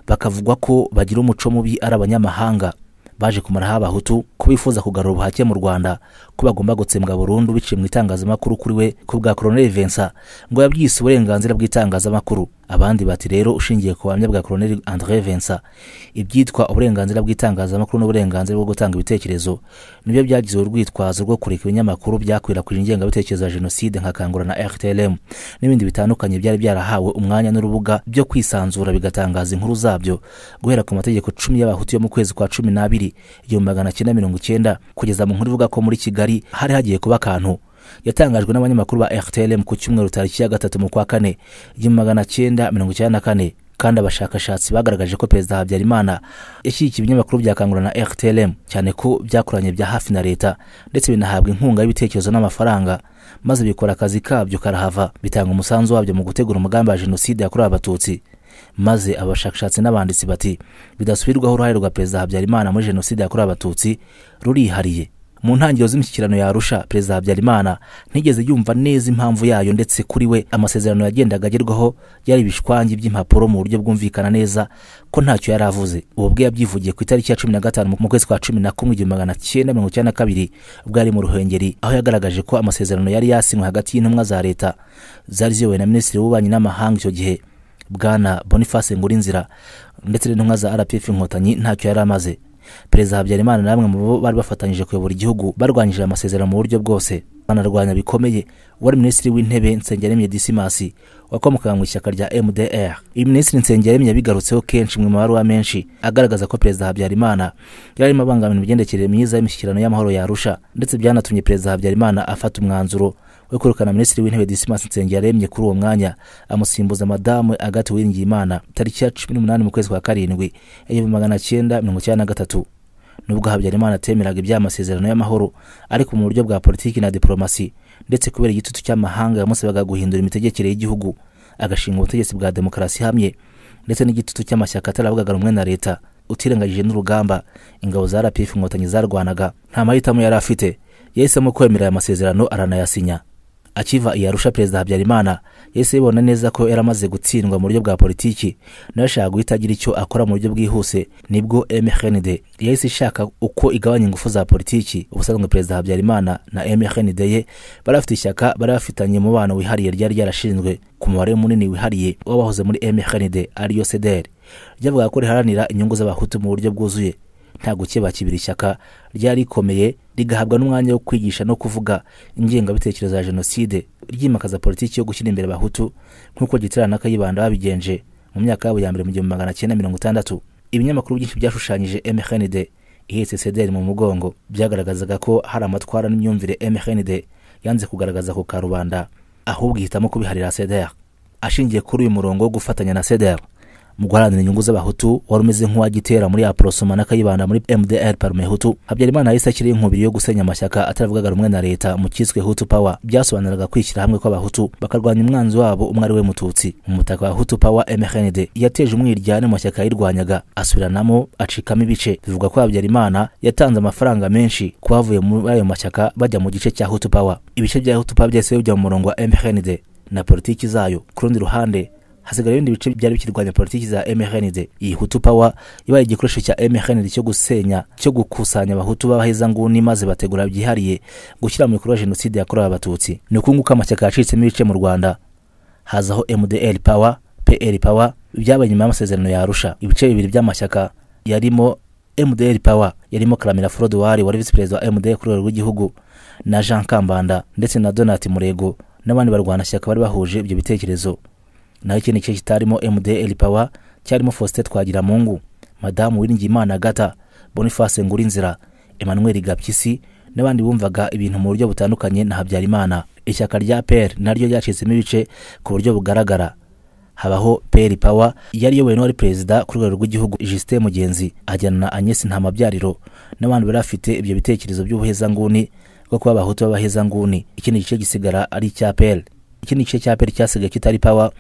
bakavugwa ko bagira umuco mubi ari abanyamahanga baje kumaraho abahutu ko bifuza kugarura ubuhake mu rwanda ko bagomba gutsembwa burundu biciye mu itangazamakuru kuri we ku bwa Colonel Vincent ngo yabyise uburenganzira bw'itangazamakuru abandi bati rero ushingiye ku buhamya bwa Colonel Andre Vincent ibyitwa uburenganzira bw'itangazamakuru n'uburenganzira bwo gutanga ibitekerezo nibyo byagize urwitwazo rwo kureka ibinyamakuru byakwirakwije ingengabitekerezo ya jenoside nka Kangura na RTLM n'ibindi bitandukanye byari byarahawe umwanya n'urubuga byo kwisanzura bigatangaza inkuru zabyo guhera ku mategeko cumi y'abahutu yo mu kwezi kwa cumi n'abiri igihumbi magana cyenda mirongo icyenda kugeza mu nkuru ivuga ko muri kigali kigali hari hagiye kuba akantu yatangajwe n'abanyamakuru ba rtlm ku cyumweru tariki ya gatatu mu kwa kane igihumbi magana cyenda mirongo icyenda na kane kandi abashakashatsi bagaragaje ko perezida habyarimana yashyigikiye ibinyamakuru byakangurwa na rtlm cyane ko byakoranye bya hafi na leta ndetse binahabwa inkunga y'ibitekerezo n'amafaranga maze bikora akazi kabyo karahava bitanga umusanzu wabyo mu gutegura umugambi wa jenoside yakorewe abatutsi maze abashakashatsi n'abanditsi bati bidasubirwaho uruhare rwa perezida habyarimana muri jenoside yakorewe abatutsi rurihariye mu ntangiriro z'imishyikirano yarusha perezida habyarimana ntigeze yumva neza impamvu yayo ndetse kuri we amasezerano yagendaga agerwaho byari ibishwangi by'impapuro mu buryo bwumvikana neza ko ntacyo yari avuze ubu bwe yabyivugiye ku itariki ya cumi na gatanu mu kwezi kwa cumi na kumwe igihumbi magana cyenda mirongo icyenda na kabiri ubwo yari mu ruhengeri aho yagaragaje ko amasezerano yari yasinywe hagati y'intumwa za leta zari ziyobowe na minisitiri w'ububanyi n'amahanga icyo gihe bwana boniface ngurinzira ndetse n'intumwa za rpf inkotanyi ntacyo yari amaze perezida habyarimana na bamwe mu bo bari bafatanyije kuyobora igihugu barwanyije amasezerano mu buryo bwose banarwanya bikomeye wari minisitiri w'intebe nsengiyaremye disimasi wakomokaga mu ishyaka rya mdr uyu minisitiri nsengiyaremye yabigarutseho kenshi mu mabaruwa menshi agaragaza ko perezida habyarimana yari arimo abangamira imigendekere myiza y'imishyikirano y'amahoro yarusha ndetse byanatumye perezida habyarimana afata umwanzuro we minisitiri w'intebe disimansi nsengiyaremye kuri uwo mwanya amusimbuza madamu agati uwiringiyimana tariki ya cumi n'umunani mu kwezi kwa karindwi igihumbi magana cyenda mirongo icyenda na gatatu nubwo habyarimana atemeraga iby'amasezerano y'amahoro ariko mu buryo bwa politiki na diporomasi ndetse kubera igitutu cy'amahanga yamusabaga guhindura imitegekere y'igihugu agashinga ubutegetsi bwa demokarasi ihamye ndetse n'igitutu cy'amashyaka ataravugaga rumwe na leta utirengagije n'urugamba ingabo za rpf inkotanyi zarwanaga nta mahitamo yari afite yahisemo kwemerera amasezerano aranayasinya akiva i arusha perezida habyarimana yahise yibona neza ko yari amaze gutsindwa mu buryo bwa politiki nawe ashaka guhita agira icyo akora mu buryo bwihuse nibwo mrnd yahise ishaka uko igabanya ingufu za politiki ubusanzwe perezida habyarimana na mrnd ye barafite ishyaka bari bafitanye umubano wihariye ryari ryarashinzwe ku mubare munini wihariye w'abahoze muri mrnd ariyo cdr ryavuga ko riharanira inyungu z'abahutu mu buryo bwuzuye nta gukeba kibiri ishyaka ryari rikomeye rigahabwa n'umwanya wo kwigisha no kuvuga ingengabitekerezo ya jenoside ryimakaza politiki yo gushyira imbere abahutu nk'uko gitarana na babigenje mu myaka yabo ya mbere mu gihumbi magana cyenda mirongo itandatu ibinyamakuru byinshi byashushanyije mhnd ihetse sederi mu mugongo byagaragazaga ko hari amatwara n'imyumvire mhnd yanze kugaragaza ku karubanda ahubwo ihitamo kubiharira sederi ashingiye kuri uyu murongo wo gufatanya na sederi mu guharanira inyungu z'abahutu wari umeze nk'uwagitera muri aprosoma n'akayibanda muri mdr parume habyarimana yahise ashyira inkubiri yo gusenya amashyaka ataravugaga rumwe na leta mu cyiswe hutu power byasobanuraga kwishyira hamwe kw'abahutu bakarwanya umwanzi wabo umwe ari we mututsi umutaka wa hutu power mrnd yateje umwiryane mu mashyaka yayirwanyaga asubiranamo acikamo ibice bivuga ko habyarimana yatanze amafaranga menshi ku bavuye muri ayo mashyaka bajya mu gice cya hutu power ibice bya hutu power byahise bijya mu murongo wa mrnd na politiki zayo ku rundi ruhande hasigara ibindi bice byari bikirwanya politiki za mrnd iyi hutu pawa ibaye igikoresho cya mrnd cyo gusenya cyo gukusanya abahutu nguni maze bategura byihariye gushyira mu bikorwa jenoside yakorewe abatutsi ni ukunguka amashyaka yacitsemo ibice mu rwanda hazaho mdl power pl power byabaye nyuma y'amasezerano yarusha ibice bibiri by'amashyaka yarimo mdl power yarimo karamira forodowari wari visi perezida wa mdl kuri rwego rw'igihugu na jean kambanda ndetse na donat murego n'abandi barwanashyaka bari bahuje ibyo bitekerezo naho ikindi gice kitarimo mdl power cyarimo faustin twagiramungu madamu wiringiyimana agata boniface ngurinzira emmanuel gapyisi n'abandi bumvaga ibintu mu buryo butandukanye na habyarimana ishyaka rya pr naryo ryacitsemo ibice ku buryo bugaragara habaho peri Power yari iyobowe n'uwari perezida ku rwego rw'igihugu jisite mugenzi ajyana na agnes ntamabyariro n’abantu bari bafite ibyo bitekerezo by'ubuhezanguni bwo kuba abahutu b'abahezanguni ikindi gice gisigara ari icya peri ikindi gice cya peri cyasigaye kitari pawa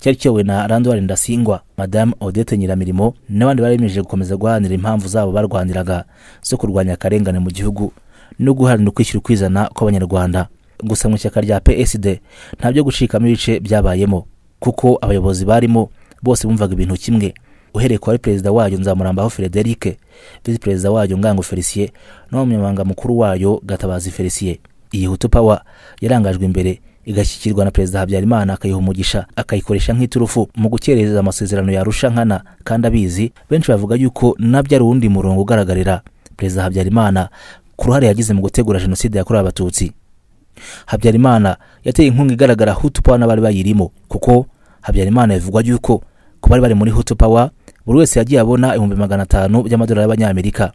cyari kiyobowe na randwari ndasingwa madamu odette nyiramirimo n'abandi baremeje gukomeza guharanira impamvu zabo barwaniraga zo kurwanya akarengane mu gihugu no guharanira kwishyura ukwizana kw'abanyarwanda gusa mu ishyaka rya psd ntabyo byo gucikamo ibice byabayemo kuko abayobozi barimo bose bumvaga ibintu kimwe uhereye ku perezida wayo nzamurambaho frederic visi perezida wayo ngango felicien n'umunyamabanga mukuru wayo gatabazi felicien iyi hutu pawa yarangajwe imbere igashyikirwa na perezida habyarimana akayiha umugisha akayikoresha nk'iturufu mu gukereza amasezerano yarusha nkana kandi abizi benshi bavuga yuko nabyo ari uwundi murongo ugaragarira perezida habyarimana ku ruhare yagize mu gutegura jenoside yakorewe abatutsi habyarimana yateye inkunga igaragara hutu n'abari bayirimo kuko habyarimana bivugwa yuko ku bari bari muri hutu pawa buri wese yagiye abona ibihumbi magana atanu by'amadolari y'abanyamerika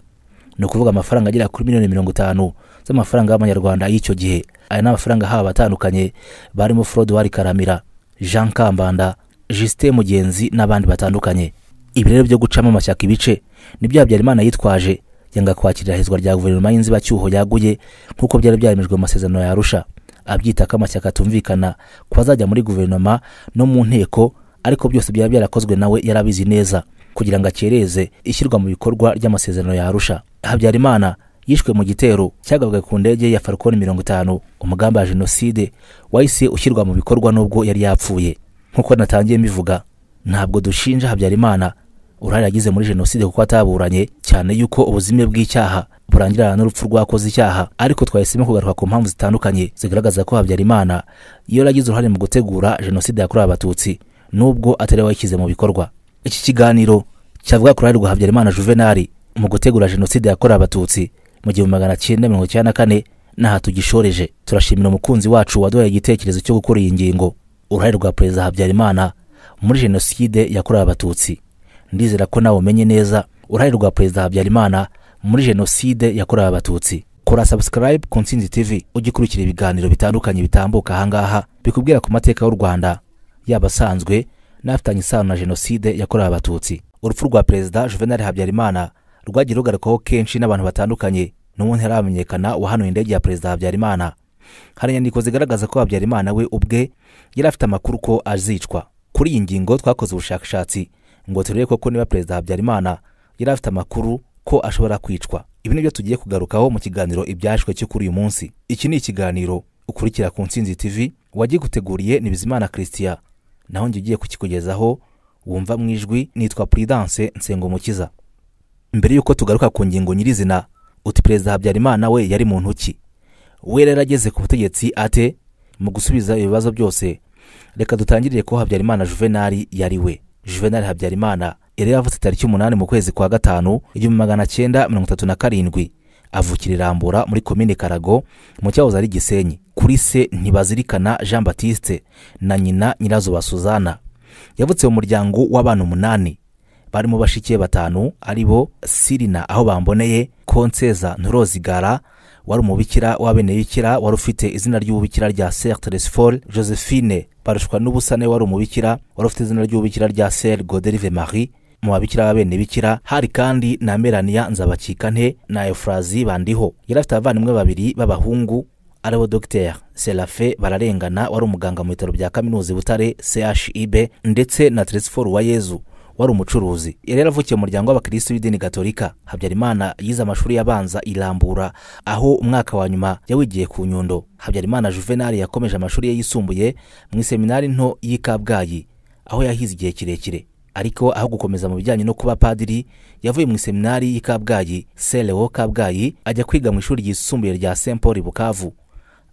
ni ukuvuga amafaranga agera kuri miliyoni mirongo itanu z'amafaranga y'amanyarwanda y'icyo gihe aya ni amafaranga haba atandukanye barimo forode wari karamira jean kambanda Justin mugenzi n'abandi batandukanye ibi rero byo gucamo amashyaka ibice ni bya Habyarimana yitwaje yanga kwakira hezwa rya guverinoma y'inzibacyuho yaguye nk'uko byari byaremejwe mu masezerano ya arusha abyita ko amashyaka atumvikana ku bazajya muri guverinoma no mu nteko ariko byose byaba byarakozwe nawe yarabizi neza kugira ngo akereze ishyirwa mu bikorwa ry'amasezerano ya arusha habyarimana yishwe mu gitero cyagabwaga ku ndege ya falcon mirongo itanu umugambi wa jenoside wahise ushyirwa mu bikorwa n'ubwo yari yapfuye nk'uko natangiye mbivuga ntabwo dushinja habyarimana uruhare yagize muri jenoside kuko ataburanye cyane yuko ubuzime bw'icyaha burangirana n'urupfu rw'akoze icyaha ariko twahisemo kugaruka ku mpamvu zitandukanye zigaragaza ko habyarimana iyo yaragize uruhare mu gutegura jenoside yakorewe abatutsi nubwo atari wayishyize mu bikorwa iki kiganiro cyavuga ku ruhare rwa habyarimana juvenali mu gutegura jenoside yakorewe abatutsi mu gihumbi magana cyenda mirongo icyenda na kane n'aha tugishoreje turashimira umukunzi wacu waduhaye igitekerezo cyo gukora iyi ngingo uruhare rwa perezida habyarimana muri jenoside yakorewe abatutsi ndizera ko nawe umenye neza uruhare rwa perezida habyarimana muri jenoside yakorewe abatutsi kora sabusikarayibu ku nsinzi tv ugikurikira ibiganiro bitandukanye bitambuka ahangaha bikubwira ku mateka y'u rwanda yaba asanzwe n'afitanye isano na jenoside yakorewe abatutsi urupfu rwa perezida juvenal habyarimana rwagiye rugarukwaho kenshi n'abantu batandukanye n'ubu ntiramenyekana uwahanuye indege ya perezida habyarimana hari inyandiko zigaragaza ko habyarimana we ubwe yari afite amakuru ko azicwa kuri iyi ngingo twakoze ubushakashatsi ngo turebe koko niba perezida habyarimana yari afite amakuru ko ashobora kwicwa ibi nibyo tugiye kugarukaho mu kiganiro ibyashwe cyo kuri uyu munsi iki ni ikiganiro ukurikira ku nsinzi tv wagiguteguriye ni bizimana christian naho njye ugiye kukikugezaho wumva mu ijwi nitwa prudence nsengomukiza mbere y'uko tugaruka ku ngingo nyirizina uti perezida habyarimana we yari mu ntoki we rero ageze ku butegetsi ate mu gusubiza ibibazo byose reka dutangirire ko habyarimana Juvenal yari we Juvenal habyarimana yari yavutse tariki umunani mu kwezi kwa gatanu igihumbi magana cyenda mirongo itatu na karindwi avukira irambura muri komine karago mu cyahoze ari gisenyi kuri se ntibazirikana jean batiste na nyina nyirazuba suzana yavutse mu muryango w'abana umunani bari mu bashiki batanu ari bo sirina aho bamboneye konseza nturozigara wari umubikira w'abeneyikira wari ufite izina ry'ububikira rya sertresfol josephine barushwa n'ubusane wari umubikira wari ufite izina ry'ububikira rya ser goderive marie mu babikira b'abenebikira hari kandi na melania nzabakikante na efurazi bandiho yari afite abavandimwe babiri b'abahungu aribo Dr serafe bararengana wari umuganga mu bitaro bya kaminuza i butare chib ndetse na teresiforo wa yezu wari umucuruzi yari yaravukiye mu muryango w'abakirisitu b'idini gatolika habyarimana yize amashuri abanza irambura aho umwaka wa nyuma yawigiye ku nyundo habyarimana Juvenal yakomeje amashuri ye yisumbuye mu iseminari nto y'i kabgayi aho yahize igihe kirekire ariko aho gukomeza mu bijyanye no kuba padiri yavuye mu iseminari y'i kabgayi serewo kabgayi ajya kwiga mu ishuri ryisumbuye rya saint paul bukavu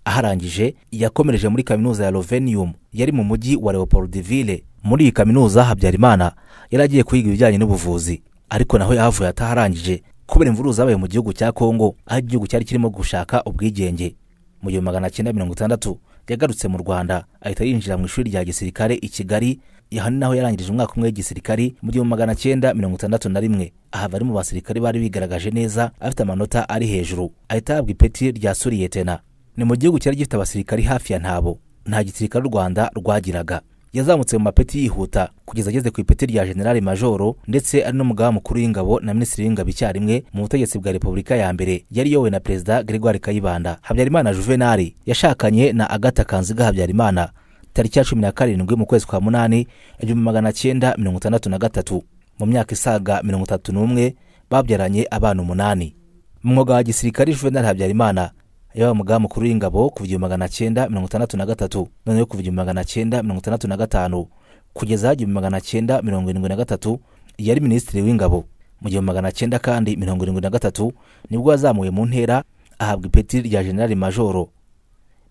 aharangije yakomereje muri kaminuza ya rovenium yari mu mujyi wa leopoldville muri iyi kaminuza habyarimana yari agiye kuyiga ibijyanye n'ubuvuzi ariko naho yahavuye ataharangije kubera imvururu zabaye mu gihugu cya kongo aho igihugu cyari kirimo gushaka ubwigenge mu gihumbi magana cyenda mirongo itandatu yagarutse mu rwanda ahita yinjira mu ishuri rya gisirikare i kigali aha ni naho yarangije umwaka umwe w'igisirikari mu gihumbi magana cyenda mirongo itandatu na rimwe aha bari mu basirikare bari bigaragaje neza afite amanota ari hejuru ahita yahabwa ipeti rya suriyetena ni mu gihugu cyari gifite abasirikari hafi ya ntabo nta gisirikare u rwanda rwagiraga yazamutse mu mapeti yihuta kugeza ageze ku ipeti rya generale majoro ndetse ari n'umugaba mukuru w'ingabo na minisitiri w'ingabo icyarimwe mu butegetsi bwa repubulika ya mbere yari yowe na perezida gregoire kayibanda habyarimana Juvenal yashakanye na agata kanziga habyarimana tariki ya cumi na karindwi mu kwezi kwa munani igihumbi magana cyenda mirongo itandatu na gatatu mu myaka isaga mirongo itatu n'umwe babyaranye abana umunani mu mwuga wa Gisirikare Juvenal habyarimana yabaga mukuru w'ingabo kuva igihumbi magana cyenda mirongo itandatu na gatatu noneho kuva igihumbi magana cyenda mirongo itandatu na gatanu kugeza igihumbi magana cyenda mirongo irindwi na gatatu yari minisitiri w'ingabo mu gihumbi magana cyenda kandi mirongo irindwi na gatatu nibwo yazamuwe mu ntera ahabwa ipeti rya generali majoro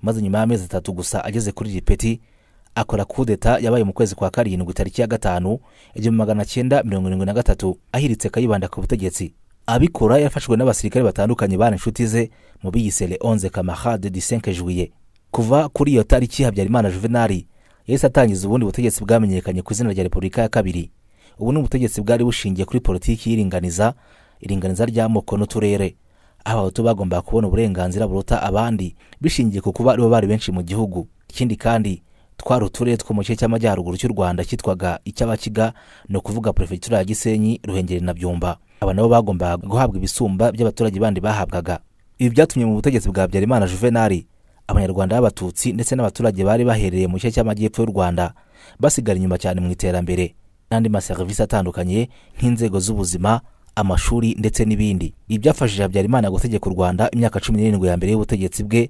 maze nyuma y'amezi atatu gusa ageze kuri iri peti akora kudeta yabaye mu kwezi kwa karindwi tariki ya gatanu igihumbi magana cyenda mirongo irindwi na gatatu ahiritse akayibanda ku butegetsi abikora yafashwe n'abasirikare batandukanye bari inshuti ze mu biyisere onze kamahade di juye kuva kuri iyo tariki habyarimana juvenali yahise atangiza ubundi butegetsi bwamenyekanye ku izina rya repubulika ya kabiri ubu ni ubutegetsi bwari bushingiye kuri politiki y'iringaniza iringaniza ry'amoko n'uturere aho abahutu bagombaga kubona uburenganzira buruta abandi bishingiye ku kuba aribo bari benshi mu gihugu ikindi kandi twari uturere two mu gice cy'amajyaruguru cy'u rwanda cyitwaga icy'abakiga ni ukuvuga perefegitura ya gisenyi ruhengeri na byumba aba nabo bagombaga guhabwa ibisumba by'abaturage bandi bahabwaga ibi byatumye mu butegetsi bwa habyarimana juvenali abanyarwanda b'abatutsi ndetse n'abaturage bari baherereye mu gice cy'amajyepfo y'u rwanda basigara inyuma cyane mu iterambere n'andi maserivisi atandukanye nk'inzego z'ubuzima amashuri ndetse n'ibindi ibi byafashije habyarimana gutegeka u rwanda imyaka cumi n'irindwi ya mbere y'ubutegetsi bwe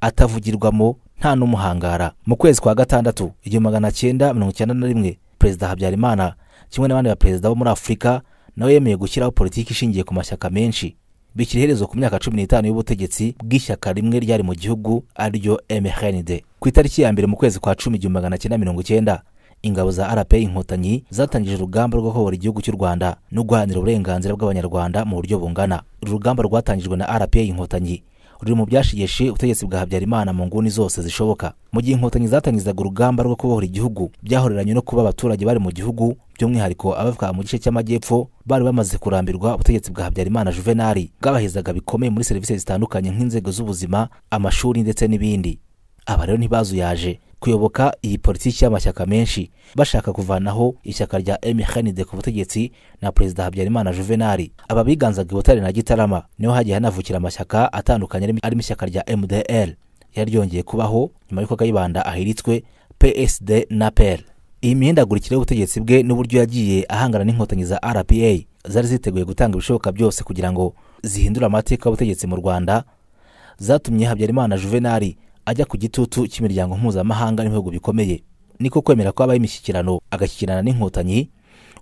atavugirwamo nta n'umuhangara mu kwezi kwa gatandatu igihumbi magana cyenda mirongo icyenda na rimwe perezida habyarimana kimwe n'abandi ba Perezida bo muri afurika nawe yemeye gushyiraho politiki ishingiye ku mashyaka menshi bishyira iherezo ku myaka cumi n'itanu y'ubutegetsi bw'ishyaka rimwe ryari mu gihugu ariryo mrnd ku itariki ya mbere mu kwezi kwa cumi igihumbi magana cyenda mirongo icyenda ingabo za rpa inkotanyi zatangije urugamba rwo kuyobora igihugu cy'u rwanda no guharanira uburenganzira bw'abanyarwanda mu buryo bungana uru rugamba rwatangijwe na rpa inkotanyi ruri mu byashigeshe ubutegetsi bwa habyarimana mu nguni zose zishoboka mu gihe inkotanyi zatangizaga urugamba rwo kubohora igihugu byahoreranye no kuba abaturage bari mu gihugu by'umwihariko abava mu gice cy'amajyepfo bari bamaze kurambirwa ubutegetsi bwa habyarimana juvenali bwabahezaga bikomeye muri serivisi zitandukanye nk'inzego z'ubuzima amashuri ndetse n'ibindi aba rero ntibazuyaje kuyoboka iyi politiki y'amashyaka menshi bashaka kuvanaho ishyaka rya emekanide ku butegetsi na perezida habyarimana Juvenal aba biganzaga i na gitarama niho hagiye hanavukira amashyaka atandukanye arimo ishyaka rya mdr yari ryongeye kubaho nyuma y'uko kayibanda ahiritswe psd na pel iyi mihindagurikire y'ubutegetsi bwe n'uburyo yagiye ahangana n'inkotanyi za rpa zari ziteguye gutanga ibishoboka byose kugira ngo zihindure amateka y'ubutegetsi mu rwanda zatumye habyarimana juvenali ajya ku gitutu cy'imiryango mpuzamahanga n'ibihugu bikomeye niko kwemera ko habaho imishyikirano agashyikirana n'inkotanyi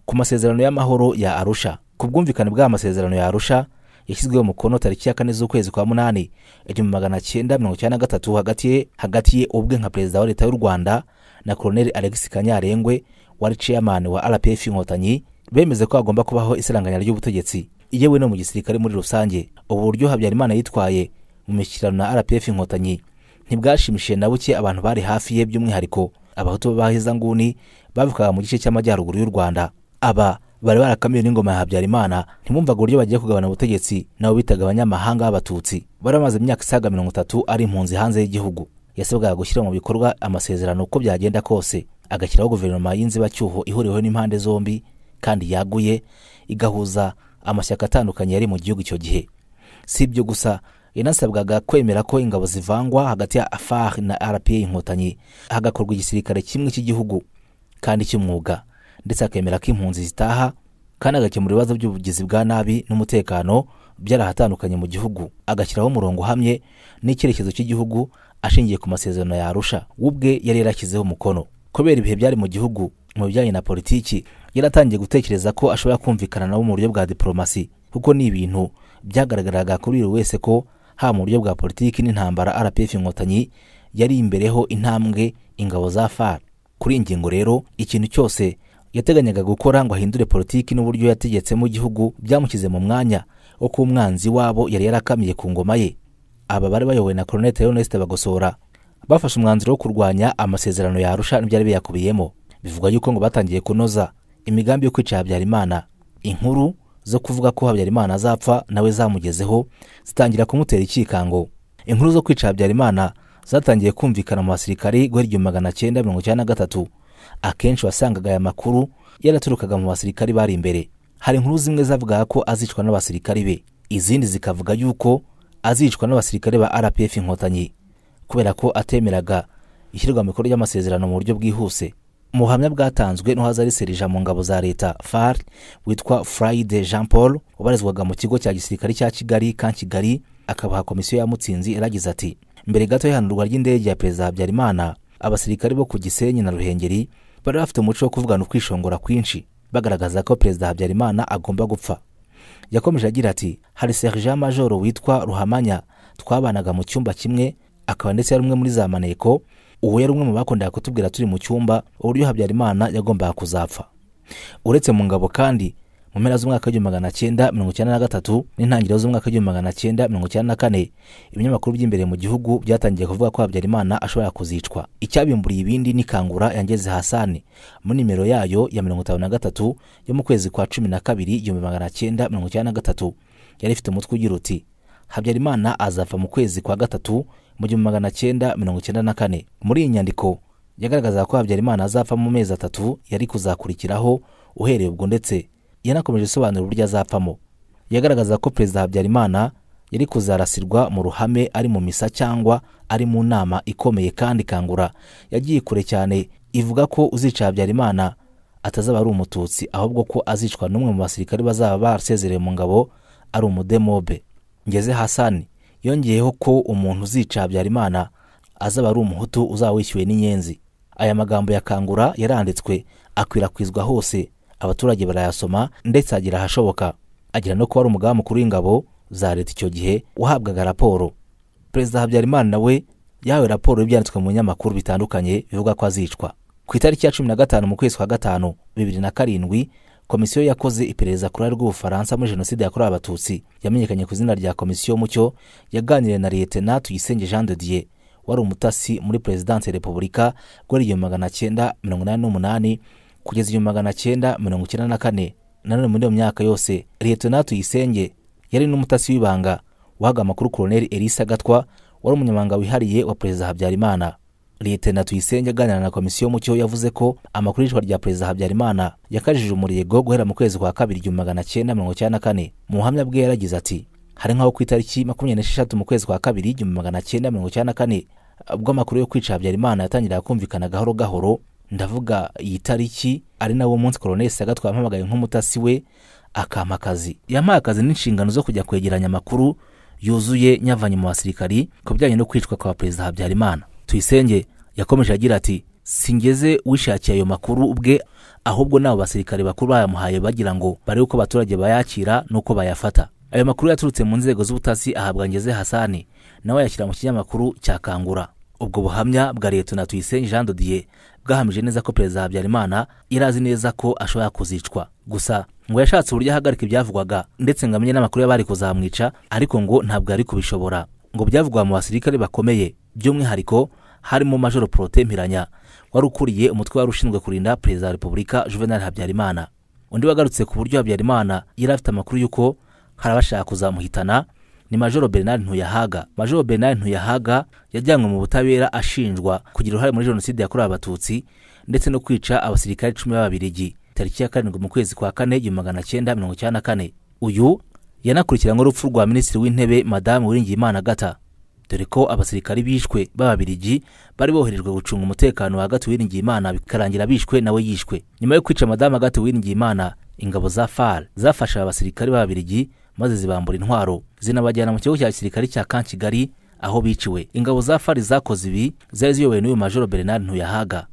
ku masezerano y'amahoro ya arusha ku bwumvikane bwa masezerano ya arusha yashyizweho umukono tariki ya kane z'ukwezi kwa munani igihumbi magana cyenda mirongo icyenda na gatatu hagati ye hagati ye ubwe nka perezida wa leta y'u rwanda na koloneli alex kanyarengwe wari chairman wa rpf inkotanyi bemeze ko hagomba kubaho isiranganya ry'ubutegetsi yewe no mu gisirikare muri rusange uburyo habyarimana yitwaye mu mishyikirano na rpf inkotanyi ntibwashimishije na buke abantu bari hafi ye by'umwihariko abahutu b'abahezanguni bavukaga mu gice cy'amajyaruguru y'u rwanda aba bari barakamiwe n'ingoma ya habyarimana ntibumvaga uburyo bagiye kugabana ubutegetsi nabo bitaga abanyamahanga b'abatutsi bari bamaze imyaka isaga mirongo itatu ari impunzi hanze y'igihugu yasabwaga gushyira mu bikorwa amasezerano uko byagenda kose agashyiraho guverinoma y'inzibacyuho ihuriweho n'impande zombi kandi yaguye igahuza amashyaka atandukanye yari mu gihugu icyo gihe si ibyo gusa yanasabwaga kwemera ko ingabo zivangwa hagati ya afar na rpa inkotanyi hagakorwa igisirikare kimwe cy'igihugu kandi cy'umwuga ndetse akemera ko impunzi zitaha kandi agakemura ibibazo by'ubugizi bwa nabi n'umutekano byarahatandukanye mu gihugu agashyiraho umurongo uhamye n'icyerekezo cy'igihugu ashingiye ku masezerano ya arusha we ubwe yari yarashyizeho umukono kubera ibihe byari mu gihugu mu bijyanye na politiki yaratangiye gutekereza ko ashobora kumvikana nabo mu buryo bwa diporomasi kuko ni ibintu byagaragaraga kuri buri wese ko haba mu buryo bwa politiki n'intambara rpf inkotanyi yari imbereho intambwe ingabo za far kuri iyi ngingo rero ikintu cyose yateganyaga gukora ngo ahindure politiki n'uburyo yategetsemo igihugu byamushyize mu mwanya wo kuba umwanzi wabo yari yarakamiye ku ngoma ye aba bari bayobowe na koronete Ernest bagosora bafashe umwanzuro wo kurwanya amasezerano ya Arusha n'ibyari biyakubiyemo bivugwa yuko ngo batangiye kunoza imigambi yo kwica Habyarimana inkuru zo kuvuga ko habyarimana azapfa nawe zamugezeho zitangira kumutera ikikango inkuru zo kwica habyarimana zatangiye kumvikana mu basirikare guhera igihumbi magana cyenda mirongo icyenda na gatatu akenshi wasangaga aya makuru yaraturukaga mu basirikare bari imbere hari inkuru zimwe zavugaga ko azicwa n’abasirikare be izindi zikavuga yuko azicwa n'abasirikare ba rpf inkotanyi kubera ko atemeraga ishyirwa mu bikorwa ry'amasezerano mu buryo bwihuse mu buhamya bwatanzwe n'uhaza ari serija mu ngabo za leta far witwa furayide jean paul ubarizwaga mu kigo cya gisirikare cya kigali ka kigali akabaha komisiyo ya mutsinzi yaragize ati mbere gato y'ihanurwa ry'indege ya perezida habyarimana abasirikare bo ku gisenyi na ruhengeri bari bafite umuco wo kuvugana ukwishongora kwinshi bagaragaza ko perezida habyarimana agomba gupfa yakomeje agira ati hari serija majoro witwa ruhamanya twabanaga mu cyumba kimwe akaba ndetse yari umwe muri za maneko uwo yari umwe mu bakundaga kutubwira turi mu cyumba uburyo habyarimana yagombaga kuzapfa uretse mu ngabo kandi mu mpera z'umwaka w'igihumbi magana cyenda mirongo icyenda na gatatu n'intangiriro z'umwaka w'igihumbi magana cyenda mirongo icyenda na kane ibinyamakuru by'imbere mu gihugu byatangiye kuvuga ko habyarimana ashobora kuzicwa icyabimburiye ibindi ni kangura yangeze hasani muri nimero yayo ya mirongo itanu na gatatu yo mu kwezi kwa cumi na kabiri igihumbi magana cyenda mirongo icyenda na gatatu yari ifite umutwe ugira uti habyarimana azapfa mu kwezi kwa gatatu mu gihumbi magana cyenda mirongo icyenda na kane muri iyi nyandiko yagaragazaga ko habyarimana azapfa mu mezi atatu yari kuzakurikiraho uhereye ubwo ndetse yanakomeje asobanura uburyo azapfamo yagaragaza ko perezida habyarimana yari kuzarasirwa mu ruhame ari mu misa cyangwa ari mu nama ikomeye kandi ikangura yagiye kure cyane ivuga ko uzica habyarimana atazaba ari umututsi ahubwo ko azicwa n'umwe mu basirikare bazaba basezerewe mu ngabo ari umudemobe ngeze hasani yongeyeho ko umuntu uzica habyarimana azaba ari umuhutu uzaba wishyuwe n'inyenzi aya magambo ya kangura yaranditswe akwirakwizwa hose abaturage barayasoma ndetse agera ahashoboka agira no kuba ari umugaba mukuru w'ingabo za leta icyo gihe wahabwaga raporo perezida habyarimana nawe yahawe raporo y'ibyanditswe mu binyamakuru bitandukanye bivuga ko azicwa ku itariki ya cumi na gatanu mu kwezi kwa gatanu bibiri na karindwi komisiyo yakoze iperereza ku ruhare rw'ubufaransa muri jenoside yakorewe abatutsi yamenyekanye ku izina rya komisiyo mucyo yaganiriye na liyetena tuyisenge jean de dieu wari umutasi muri perezidansi ya repubulika guhera igihumbi magana cyenda mirongo inani n'umunani kugeza igihumbi magana cyenda mirongo icyenda na kane nanone muri iyo myaka yose liyetena tuyisenge yari n'umutasi w'ibanga wahaga amakuru koloneli elisa gatwa wari umunyamabanga wihariye wa perezida habyarimana liyetena tuyisenge aganira na komisiyo mu yavuze ko amakuru y'ishwa rya perezida habyarimana yakajije umurego guhera mu kwezi kwa kabiri igihumbi magana cyenda mirongo icyenda na kane mu buhamya bwe yaragize ati hari nk'aho ku itariki makumyabiri n'esheshatu mu kwezi kwa kabiri igihumbi magana cyenda mirongo icyenda na kane ubwo amakuru yo kwica habyarimana yatangira kumvikana gahoro gahoro ndavuga iyi tariki ari nawo munsi koronesi yagatwaye ampamagaye nk'umutasi we akampa akazi yampaye akazi n'inshingano zo kujya kwegeranya amakuru yuzuye nyavanye mu basirikari ku bijyanye no kwicwa kwa perezida habyarimana tuyisenge yakomeje agira ati singeze wishakiye ayo makuru ubwe ahubwo n'abo basirikare bakuru bayamuhaye bagira ngo barebe uko abaturage bayakira n'uko bayafata ayo makuru yaturutse mu nzego z'ubutasi ahabwa ngeze hasani nawe yashyira mu kinyamakuru cya kangura ubwo buhamya bwa leta na tuyisenge jean dodiye bwahamije neza ko perezida habyarimana yari azi neza ko ashobora kuzicwa gusa ngo yashatse uburyo ahagarika ibyavugwaga ndetse ngo amenye n'amakuru y'abari kuzamwica ariko ngo ntabwo ari kubishobora ngo byavugwa mu basirikare bakomeye by'umwihariko harimo majoro porote wari ukuriye umutwe wari ushinzwe kurinda perezida wa repubulika juvenal habyarimana undi wagarutse ku buryo habyarimana yari afite amakuru y'uko hari abashaka kuzamuhitana ni majoro bernard ntuyahaga majoro bernard ntuyahaga yajyanywe mu butabera ashinjwa kugira uruhare muri jenoside yakorewe abatutsi ndetse no kwica abasirikare cumi b'ababirigi tariki ya karindwi mu kwezi kwa kane igihumbi magana cyenda mirongo icyenda na kane uyu yanakurikiranyweho urupfu rwa minisitiri w'intebe madamu wiringiyimana gata dore ko abasirikari bishwe b'ababirigi bari boherejwe gucunga umutekano wa Agathe imana bikarangira bishwe nawe yishwe nyuma yo kwica madamu Agathe imana ingabo za FAR zafashe abasirikari b'ababirigi maze zibambura intwaro zinabajyana mu kigo cya gisirikare cya Kankigali aho biciwe ingabo za FAR zakoze ibi zari ziyobowe n'uyu majoro Bernard Ntuyahaga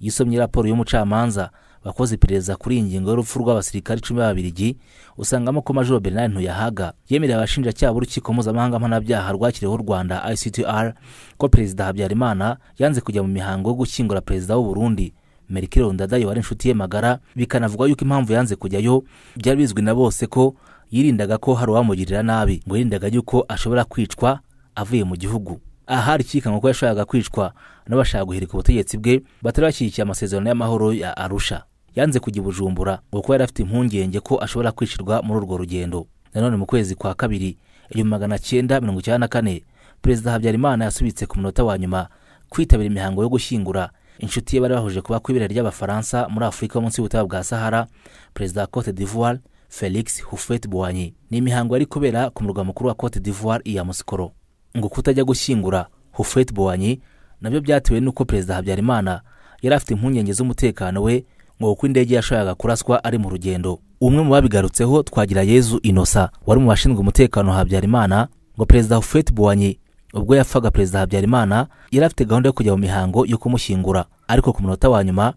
yisomye raporo y'umucamanza bakoze iperereza kuri iyi ngingo y'urupfu rw'abasirikare icumi b'ababirigi usangamo ko majoro bernard ntuyahaga yemereye abashinjacyaha b'urukiko mpuzamahanga mpanabyaha rwakiriyeho u rwanda ictr ko perezida habyarimana yanze kujya mu mihango yo gushyingura perezida w'u burundi merikire rundadayo wari inshuti ye magara bikanavugwa yuko impamvu yanze kujyayo byari bizwi na bose ko yirindaga ko hari uwamugirira nabi ngo yirindaga yuko ashobora kwicwa avuye mu gihugu aha rikikanwa ko yashakaga kwicwa n'abashaka guhirika ubutegetsi bwe batari bashyigikiye amasezerano y'amahoro ya arusha yanze kujya i bujumbura ngo kuba yari afite impungenge ko ashobora kwishyurwa muri urwo rugendo nanone mu kwezi kwa kabiri igihumbi magana cyenda mirongo icyenda na kane perezida habyarimana yasubitse ku munota wa nyuma kwitabira imihango yo gushyingura inshuti ye bari bahuje kuba kw'ibera ry'abafaransa muri afurika munsi y'ubutayu bwa sahara perezida wa cote d'ivoire felix hufet bwanyi ni imihango yari kubera ku murwa mukuru wa cote d'ivoire iya musikoro ngo kutajya gushyingura hufet bwanyi nabyo byatewe n'uko perezida habyarimana yari afite impungenge z'umutekano we ngo kuko indege yashakaga kuraswa ari mu rugendo umwe mu babigarutseho twagira yezu inosa wari mu bashinzwe umutekano habyarimana ngo perezida hufeti buwanyi ubwo yapfaga perezida habyarimana yari afite gahunda yo kujya mu mihango yo kumushyingura ariko ku munota wa nyuma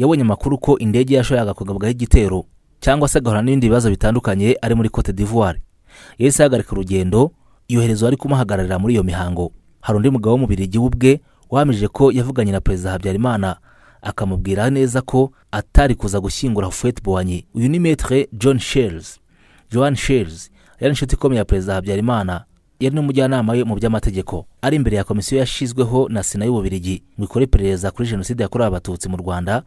yabonye amakuru ko indege yashoboraga kugabwaho igitero cyangwa se agahura n'ibindi bibazo bitandukanye ari muri cote d'ivoire yahise ahagarika urugendo yoherezwa ari kumuhagararira muri iyo mihango hari undi mugabo w'umubiri igihe ubwe wahamije ko yavuganye na perezida habyarimana akamubwira neza ko atari kuza gushyingura fuwete buwanyi uyu ni metere john sherisi johan sherisi yari inshuti ikomeye ya perezida habyarimana yari n'umujyanama we mu by'amategeko ari imbere ya komisiyo yashyizweho na sena y'ububirigi ngo ikore iperereza kuri jenoside yakorewe abatutsi mu rwanda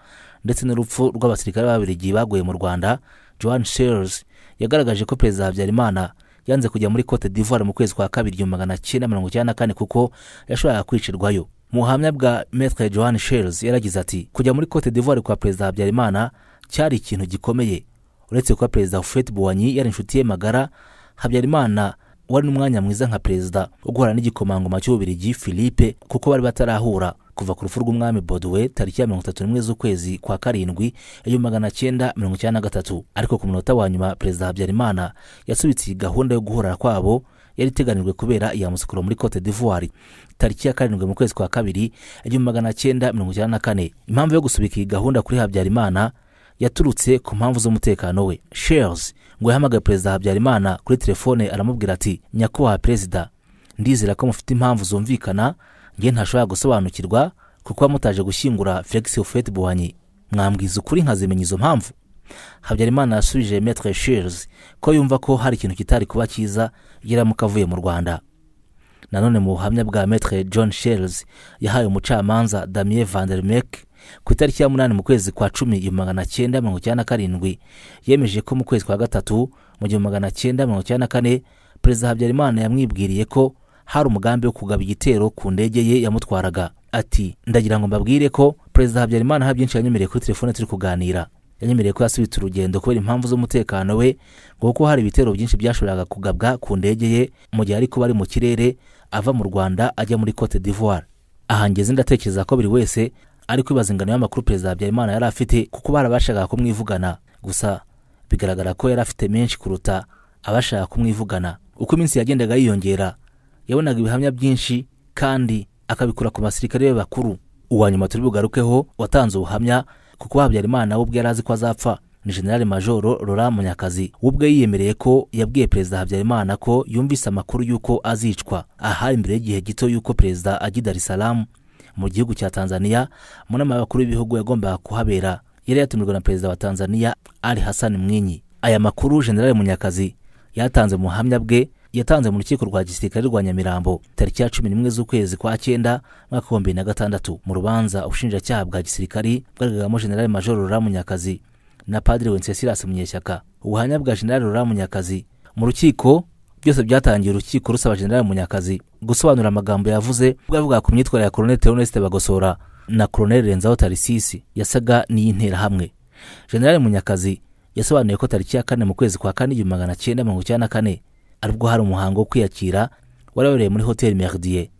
ndetse n'urupfu rw'abasirikare b'ababirigi baguye mu rwanda johan sherisi yagaragaje ko perezida habyarimana yanze kujya muri cote d'ivoire mu kwezi kwa kabiri igihumbi magana cyenda mirongo icyenda na kane kuko yashoboraga kwicirwayo Muhamya bwa metre johan shells yaragize ati kujya muri cote d'ivoire kwa perezida habyarimana cyari ikintu gikomeye uretse kuba perezida fred buwanyi yari inshuti ye magara habyarimana wari n'umwanya mwiza nka perezida wo guhura n'igikomangoma cy'ububirigi philippe kuko bari batarahura kuva ku rupfu rw'umwami boduwe tariki ya mirongo itatu n'imwe z'ukwezi kwa karindwi igihumbi magana cyenda mirongo icyenda na gatatu ariko ku munota wa nyuma perezida habyarimana yasubitse gahunda yo guhura kwabo yari iteganijwe kubera iya musikoro muri cote d'ivoire tariki ya karindwi mu kwezi kwa kabiri igihumbi magana cyenda mirongo icyenda na kane impamvu yo gusubika iyi gahunda kuri habyarimana yaturutse ku mpamvu z'umutekano we shears ngo yahamagaye perezida habyarimana kuri telefone aramubwira ati nyakubahwa perezida ndizera ko mufite impamvu zumvikana nge ntashobora gusobanukirwa kuko mutaje gushyingura felix ufete buhanyi mwambwiza ukuri nkazimenya izo mpamvu habyarimana yasubije metere shirizi ko yumva ko hari ikintu kitari kuba cyiza yaramuka avuye mu rwanda nanone mu buhamya bwa metere john shirizi yahaye umucamanza damiye vandermeke ku itariki ya munani mu kwezi kwa cumi igihumbi magana cyenda mirongo icyenda na karindwi yemeje ko mu kwezi kwa gatatu mu gihumbi magana cyenda mirongo icyenda na kane perezida habyarimana yamwibwiriye ko hari umugambi wo kugaba igitero ku ndege ye yamutwaraga ati ndagira ngo mbabwire ko perezida habyarimana hari byinshi yanyemereye kuri telefone turi kuganira yanyemereye ko yasubitse urugendo kubera impamvu z'umutekano we kuko hari ibitero byinshi byashoboraga kugabwa ku ndege ye mu gihe ari kuba ari mu kirere ava mu rwanda ajya muri cote d'ivoire ahangeze ndatekereza ko buri wese ari kwibaza ingano y'amakuru perezida habyarimana yari afite kuko barabashaga kumwivugana gusa bigaragara ko yari afite menshi kuruta abashaka kumwivugana uko iminsi yagendaga yiyongera yabonaga ibihamya byinshi kandi akabikura ku basirikare be bakuru uwa nyuma turi bugarukeho watanze ubuhamya kuko habyarimana we ubwe yari azi ko azapfa ni generale majoro rora munyakazi ubwe yiyemereye ko yabwiye perezida habyarimana ko yumvise amakuru y'uko azicwa ahari imbere y'igihe gito y'uko perezida ajya i darisaramu mu gihugu cya tanzania mu nama y'abakuru b'ibihugu yagombaga kuhabera yari yatumirwa na perezida wa tanzania ali hassan mwinyi aya makuru generale munyakazi yatanze mu buhamya bwe yatanze mu rukiko rwa gisirikare rwa nyamirambo tariki ya cumi n'imwe z'ukwezi kwa cyenda mwaka wa na gatandatu mu rubanza ubushinjacyaha bwa gisirikari bwaregagamo generali majoro ruramunyakazi na padiri wencesilas munyeshyaka ubuhamya bwa generali ruramunyakazi mu rukiko byose byatangiye urukiko rusaba generali munyakazi gusobanura amagambo yavuze bwavuga ku myitwarire ya koloneli teonesite bagosora na koloneli renzaho tarisisi yasaga n'iy'interahamwe generali munyakazi yasobanuye ko tariki ya kane mu kwezi kwa kane igihumbi magana cyenda mirongo icyenda na kane aribwo hari umuhango wo kwiyakira warabereye muri hoteli meridiye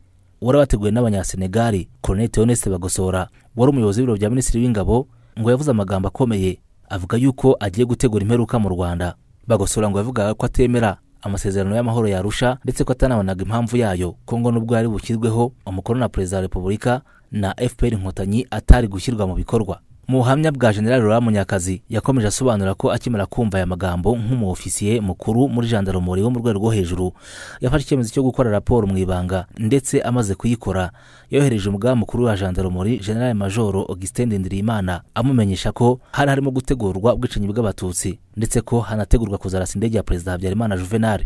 wari wateguwe n'abanyasenegali koronete yonese bagosora wari umuyobozi w'ibiro bya minisitiri w'ingabo ngo yavuze amagambo akomeye avuga yuko agiye gutegura imperuka mu rwanda bagosora ngo yavugaga ko atemera amasezerano y'amahoro yarusha ndetse ko atanabonaga impamvu yayo ko ngo n'ubwo yari bushyirweho umukono na perezida wa repubulika na fpr inkotanyi atari gushyirwa mu bikorwa mu buhamya bwa generali rura munyakazi yakomeje asobanura ko akimara kumva aya magambo nk'umuofisiye mukuru muri jandarumori wo mu rwego rwo hejuru yafashe icyemezo cyo gukora raporo mu ibanga ndetse amaze kuyikora yohereje umugambi mukuru wa jandarumori generali majoro augustin ndirimana amumenyesha ko hari harimo gutegurwa ubwicanyi bw'abatutsi ndetse ko hanategurwa kuzarasa indege ya perezida habyarimana juvenal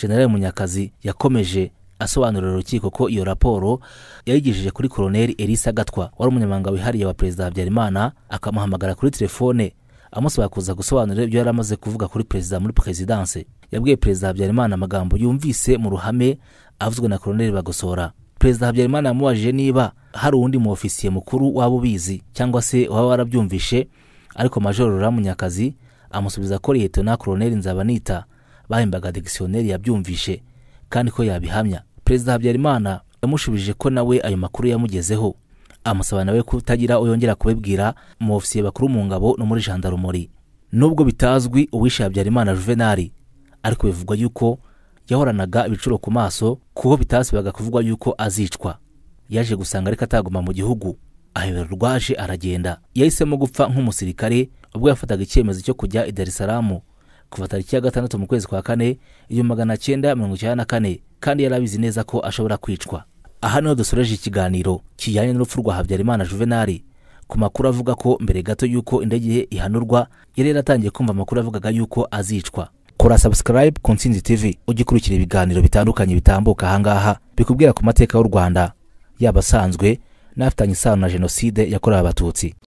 generali munyakazi yakomeje asobanurira urukiko ko iyo raporo yayigejeje kuri koroneri elisa gatwa wari umunyamabanga wihariye wa perezida habyarimana akamuhamagara kuri telefone amusaba kuza gusobanurira ibyo yari amaze kuvuga kuri perezida muri perezidanse yabwiye perezida habyarimana amagambo yumvise mu ruhame avuzwe na koroneri bagosora perezida habyarimana yamubajije niba hari uwundi mu ofisiye mukuru waba ubizi cyangwa se waba warabyumvishe ariko majoro ruramunyakazi amusubiza ko leta na koroneri nzabanita bahembaga degisiyoner yabyumvishe kandi ko yabihamya perezida habyarimana yamushubije ko nawe ayo makuru yamugezeho amusaba nawe kutagira uyongera kubibwira mu ofisiye bakuru mu ngabo no muri jandarumori nubwo bitazwi uwishe habyarimana juvenali ariko bivugwa yuko yahoranaga ibicuro ku maso kuko bitasibaga kuvugwa yuko azicwa yaje gusanga ariko ataguma mu gihugu ahebera urwaje aragenda yahisemo gupfa nk'umusirikare ubwo yafataga icyemezo cyo kujya i darisaramu kuva tariki ya gatandatu mu kwezi kwa kane igihumbi magana cyenda mirongo icyenda na kane kandi yari abizi neza ko ashobora kwicwa aha niho dusoreje ikiganiro kijyanye n'urupfu rwa habyarimana Juvenal ku makuru avuga ko mbere gato y'uko indege ye ihanurwa yari yaratangiye kumva amakuru avugaga y'uko azicwa kora sabusikarayibe ku nsinzi tivi ujye ukurikira ibiganiro bitandukanye bitambuka ahangaha bikubwira ku mateka y'u rwanda yaba asanzwe n'afitanye isano na jenoside yakorewe abatutsi